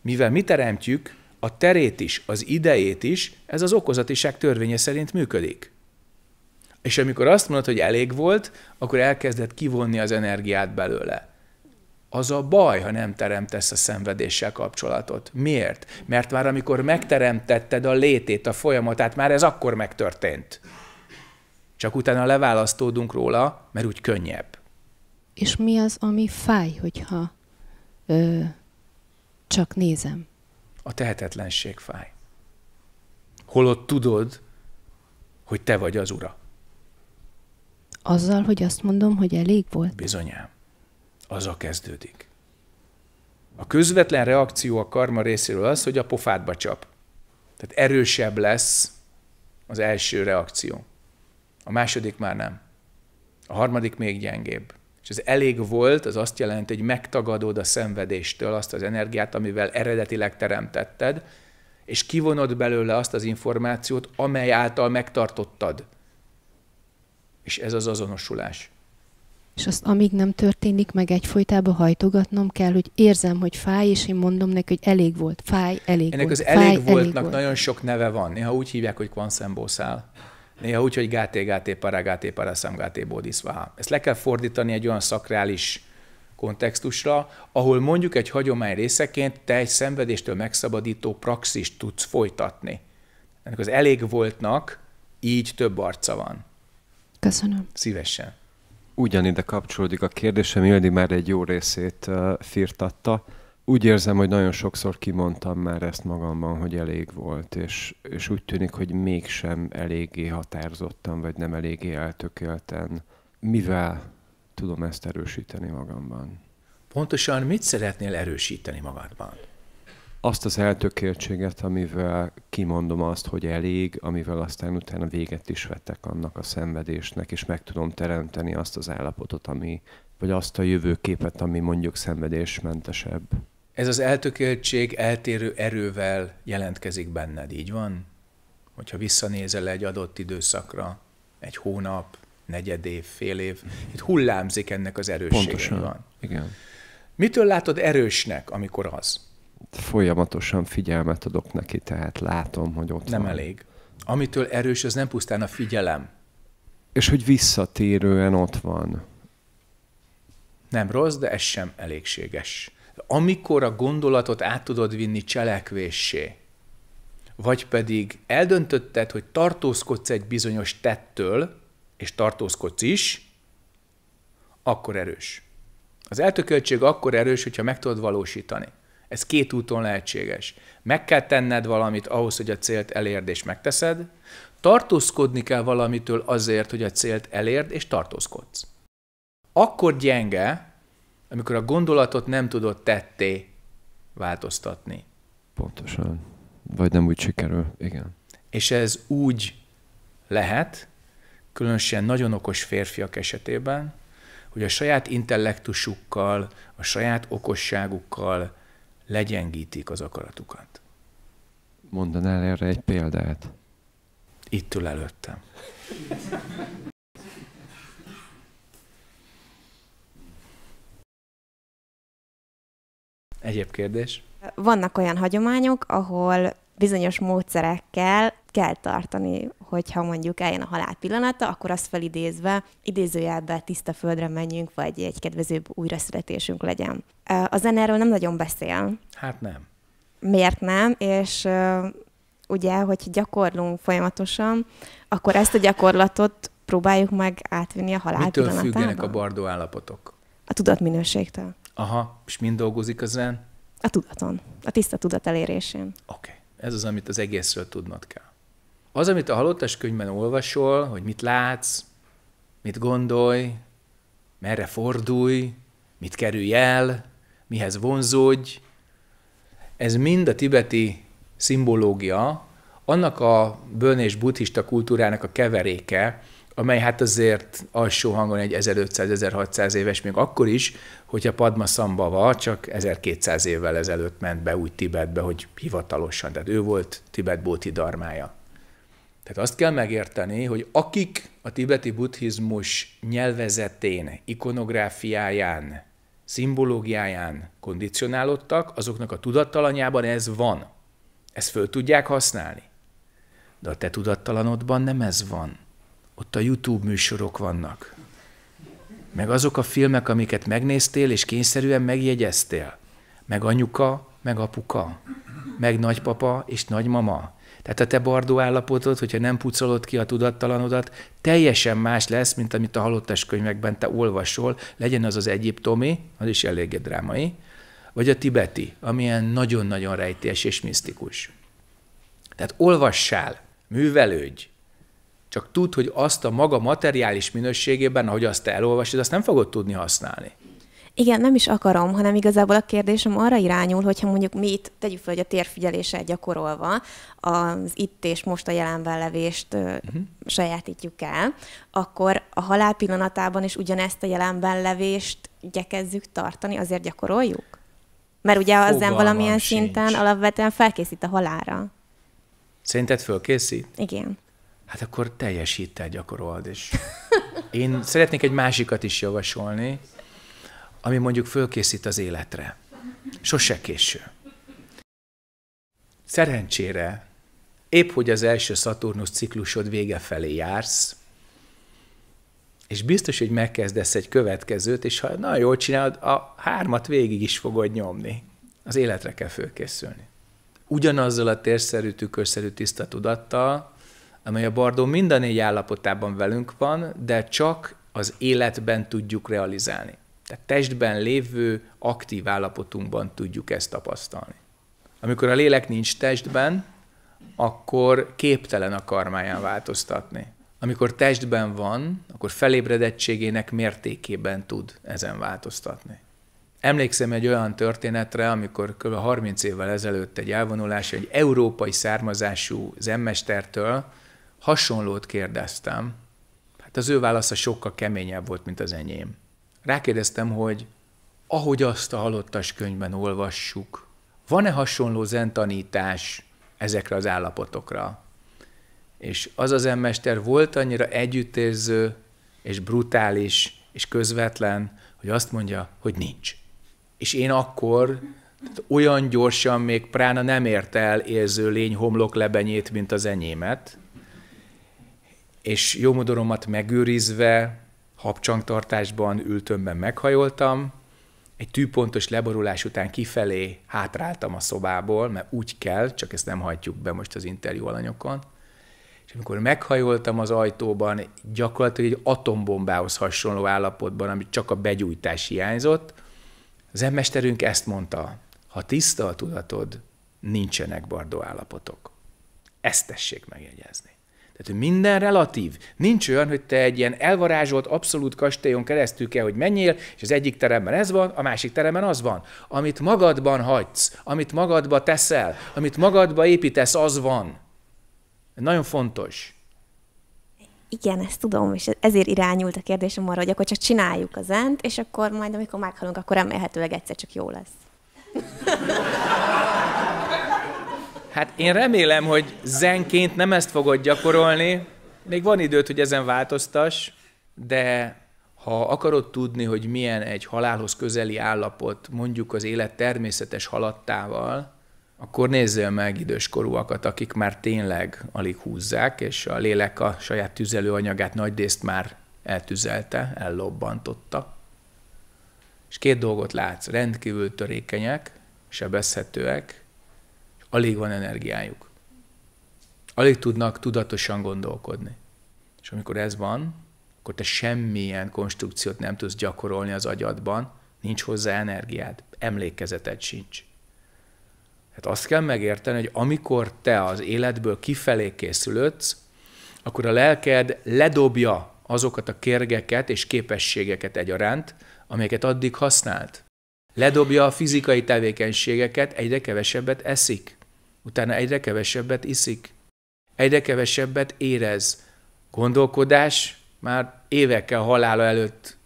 Mivel mi teremtjük, a terét is, az idejét is, ez az okozatiság törvénye szerint működik. És amikor azt mondod, hogy elég volt, akkor elkezded kivonni az energiát belőle. Az a baj, ha nem teremtesz a szenvedéssel kapcsolatot. Miért? Mert már amikor megteremtetted a létét, a folyamatát, már ez akkor megtörtént. Csak utána leválasztódunk róla, mert úgy könnyebb. És mi az, ami fáj, hogyha ö, csak nézem? A tehetetlenség fáj. Holott tudod, hogy te vagy az ura. Azzal, hogy azt mondom, hogy elég volt? Bizonyám az a kezdődik. A közvetlen reakció a karma részéről az, hogy a pofádba csap. Tehát erősebb lesz az első reakció. A második már nem. A harmadik még gyengébb. És ez elég volt, az azt jelenti, hogy megtagadod a szenvedéstől azt az energiát, amivel eredetileg teremtetted, és kivonod belőle azt az információt, amely által megtartottad. És ez az azonosulás és azt amíg nem történik meg egyfolytában hajtogatnom kell, hogy érzem, hogy fáj, és én mondom neki, hogy elég volt, fáj, elég Ennek volt. Ennek az elég fáj, voltnak elég volt. nagyon sok neve van. Néha úgy hívják, hogy kvanszembószál. Néha úgy, hogy gáté, gáté, para, gáté, para, szám, gáté, Ezt le kell fordítani egy olyan szakrális kontextusra, ahol mondjuk egy hagyomány részeként te egy szenvedéstől megszabadító praxist tudsz folytatni. Ennek az elég voltnak így több arca van. Köszönöm. Szívesen ugyanide kapcsolódik a kérdésem, Ildi már egy jó részét firtatta. Úgy érzem, hogy nagyon sokszor kimondtam már ezt magamban, hogy elég volt, és, és úgy tűnik, hogy mégsem eléggé határozottan, vagy nem eléggé eltökélten. Mivel tudom ezt erősíteni magamban? Pontosan mit szeretnél erősíteni magadban? azt az eltökéltséget, amivel kimondom azt, hogy elég, amivel aztán utána véget is vetek annak a szenvedésnek, és meg tudom teremteni azt az állapotot, ami, vagy azt a jövőképet, ami mondjuk szenvedésmentesebb. Ez az eltökéltség eltérő erővel jelentkezik benned, így van? Hogyha visszanézel egy adott időszakra, egy hónap, negyed év, fél év, itt hullámzik ennek az erőssége. Pontosan, van. igen. Mitől látod erősnek, amikor az? folyamatosan figyelmet adok neki, tehát látom, hogy ott Nem van. elég. Amitől erős, az nem pusztán a figyelem. És hogy visszatérően ott van. Nem rossz, de ez sem elégséges. Amikor a gondolatot át tudod vinni cselekvéssé, vagy pedig eldöntötted, hogy tartózkodsz egy bizonyos tettől, és tartózkodsz is, akkor erős. Az eltököltség akkor erős, hogyha meg tudod valósítani. Ez két úton lehetséges. Meg kell tenned valamit ahhoz, hogy a célt elérd és megteszed, tartózkodni kell valamitől azért, hogy a célt elérd és tartózkodsz. Akkor gyenge, amikor a gondolatot nem tudod tetté változtatni. Pontosan. Vagy nem úgy sikerül, igen. És ez úgy lehet, különösen nagyon okos férfiak esetében, hogy a saját intellektusukkal, a saját okosságukkal legyengítik az akaratukat. Mondanál erre egy példát? Itt ül előttem. Egyéb kérdés? Vannak olyan hagyományok, ahol bizonyos módszerekkel kell tartani, hogyha mondjuk eljön a halál pillanata, akkor azt felidézve, idézőjelbe tiszta földre menjünk, vagy egy kedvezőbb újraszületésünk legyen. A zene erről nem nagyon beszél. Hát nem. Miért nem? És ugye, hogy gyakorlunk folyamatosan, akkor ezt a gyakorlatot próbáljuk meg átvinni a halál Mitől pillanatába. függenek a bardó állapotok? A tudatminőségtől. Aha, és mind dolgozik a zen? A tudaton, a tiszta tudat elérésén. Oké, okay. ez az, amit az egészről tudnod kell. Az, amit a halottas könyvben olvasol, hogy mit látsz, mit gondolj, merre fordulj, mit kerülj el, mihez vonzódj, ez mind a tibeti szimbológia, annak a bön és buddhista kultúrának a keveréke, amely hát azért alsó hangon egy 1500-1600 éves, még akkor is, hogyha Padma Szambava csak 1200 évvel ezelőtt ment be úgy Tibetbe, hogy hivatalosan, tehát ő volt Tibet bóti darmája. Tehát azt kell megérteni, hogy akik a tibeti buddhizmus nyelvezetén, ikonográfiáján, szimbológiáján kondicionálódtak, azoknak a tudattalanyában ez van. Ezt föl tudják használni. De a te tudattalanodban nem ez van. Ott a YouTube műsorok vannak. Meg azok a filmek, amiket megnéztél és kényszerűen megjegyeztél. Meg anyuka, meg apuka, meg nagypapa és nagymama, tehát a te bardó állapotod, hogyha nem pucolod ki a tudattalanodat, teljesen más lesz, mint amit a halottas könyvekben te olvasol, legyen az az egyiptomi, az is eléggé drámai, vagy a tibeti, amilyen nagyon-nagyon rejtélyes és misztikus. Tehát olvassál, művelődj, csak tudd, hogy azt a maga materiális minőségében, ahogy azt te elolvasod, azt nem fogod tudni használni. Igen, nem is akarom, hanem igazából a kérdésem arra irányul, hogyha mondjuk mi itt, tegyük fel, hogy a térfigyelése gyakorolva az itt és most a jelenben levést uh-huh. sajátítjuk el, akkor a halál pillanatában is ugyanezt a jelenben levést gyekezzük tartani, azért gyakoroljuk? Mert ugye az nem valamilyen sincs. szinten alapvetően felkészít a halára. Szerinted fölkészít? Igen. Hát akkor teljesít hittel gyakorolod, én szeretnék egy másikat is javasolni, ami mondjuk fölkészít az életre. Sose késő. Szerencsére, épp hogy az első Szaturnusz ciklusod vége felé jársz, és biztos, hogy megkezdesz egy következőt, és ha nagyon jól csinálod, a hármat végig is fogod nyomni. Az életre kell fölkészülni. Ugyanazzal a térszerű, tükörszerű tiszta tudattal, amely a bardó minden négy állapotában velünk van, de csak az életben tudjuk realizálni. Tehát testben lévő aktív állapotunkban tudjuk ezt tapasztalni. Amikor a lélek nincs testben, akkor képtelen a karmáján változtatni. Amikor testben van, akkor felébredettségének mértékében tud ezen változtatni. Emlékszem egy olyan történetre, amikor kb. 30 évvel ezelőtt egy elvonulás, egy európai származású zenmestertől hasonlót kérdeztem. Hát az ő válasza sokkal keményebb volt, mint az enyém rákérdeztem, hogy ahogy azt a halottas könyvben olvassuk, van-e hasonló zentanítás ezekre az állapotokra? És az az emmester volt annyira együttérző és brutális és közvetlen, hogy azt mondja, hogy nincs. És én akkor olyan gyorsan még Prána nem ért el érző lény homloklebenyét, mint az enyémet, és jómodoromat megőrizve, habcsangtartásban, ültömben meghajoltam, egy tűpontos leborulás után kifelé hátráltam a szobából, mert úgy kell, csak ezt nem hagyjuk be most az interjú alanyokon. És amikor meghajoltam az ajtóban, gyakorlatilag egy atombombához hasonló állapotban, amit csak a begyújtás hiányzott, az emmesterünk ezt mondta, ha tiszta a tudatod, nincsenek bardó állapotok. Ezt tessék megjegyezni. Tehát minden relatív. Nincs olyan, hogy te egy ilyen elvarázsolt, abszolút kastélyon keresztül kell, hogy menjél, és az egyik teremben ez van, a másik teremben az van. Amit magadban hagysz, amit magadba teszel, amit magadba építesz, az van. Ez nagyon fontos. Igen, ezt tudom, és ezért irányult a kérdésem arra, hogy akkor csak csináljuk a zent, és akkor majd, amikor meghalunk, akkor remélhetőleg egyszer csak jó lesz. Hát én remélem, hogy zenként nem ezt fogod gyakorolni, még van időt, hogy ezen változtass, de ha akarod tudni, hogy milyen egy halálhoz közeli állapot, mondjuk az élet természetes haladtával, akkor nézzél meg időskorúakat, akik már tényleg alig húzzák, és a lélek a saját tüzelőanyagát nagy részt már eltüzelte, ellobbantotta. És két dolgot látsz, rendkívül törékenyek, sebezhetőek, alig van energiájuk. Alig tudnak tudatosan gondolkodni. És amikor ez van, akkor te semmilyen konstrukciót nem tudsz gyakorolni az agyadban, nincs hozzá energiád, emlékezeted sincs. Hát azt kell megérteni, hogy amikor te az életből kifelé készülődsz, akkor a lelked ledobja azokat a kérgeket és képességeket egyaránt, amelyeket addig használt. Ledobja a fizikai tevékenységeket, egyre kevesebbet eszik utána egyre kevesebbet iszik, egyre kevesebbet érez. Gondolkodás már évekkel halála előtt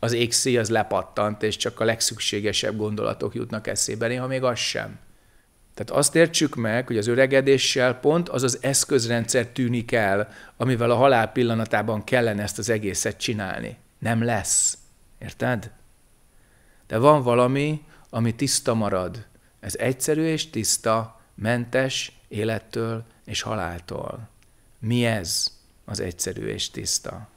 az égszíj az lepattant, és csak a legszükségesebb gondolatok jutnak eszébe, néha még az sem. Tehát azt értsük meg, hogy az öregedéssel pont az az eszközrendszer tűnik el, amivel a halál pillanatában kellene ezt az egészet csinálni. Nem lesz. Érted? De van valami, ami tiszta marad. Ez egyszerű és tiszta, mentes élettől és haláltól. Mi ez az egyszerű és tiszta?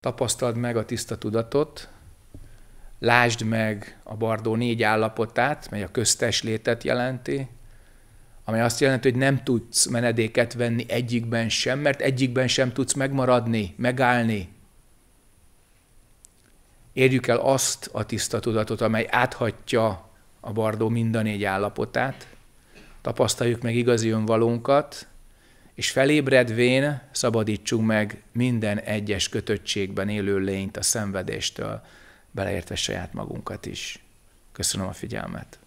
Tapasztald meg a tiszta tudatot, lásd meg a bardó négy állapotát, mely a köztes létet jelenti, ami azt jelenti, hogy nem tudsz menedéket venni egyikben sem, mert egyikben sem tudsz megmaradni, megállni, Érjük el azt a tiszta tudatot, amely áthatja a bardó mind a négy állapotát, tapasztaljuk meg igazi önvalónkat, és felébredvén szabadítsunk meg minden egyes kötöttségben élő lényt a szenvedéstől, beleértve saját magunkat is. Köszönöm a figyelmet!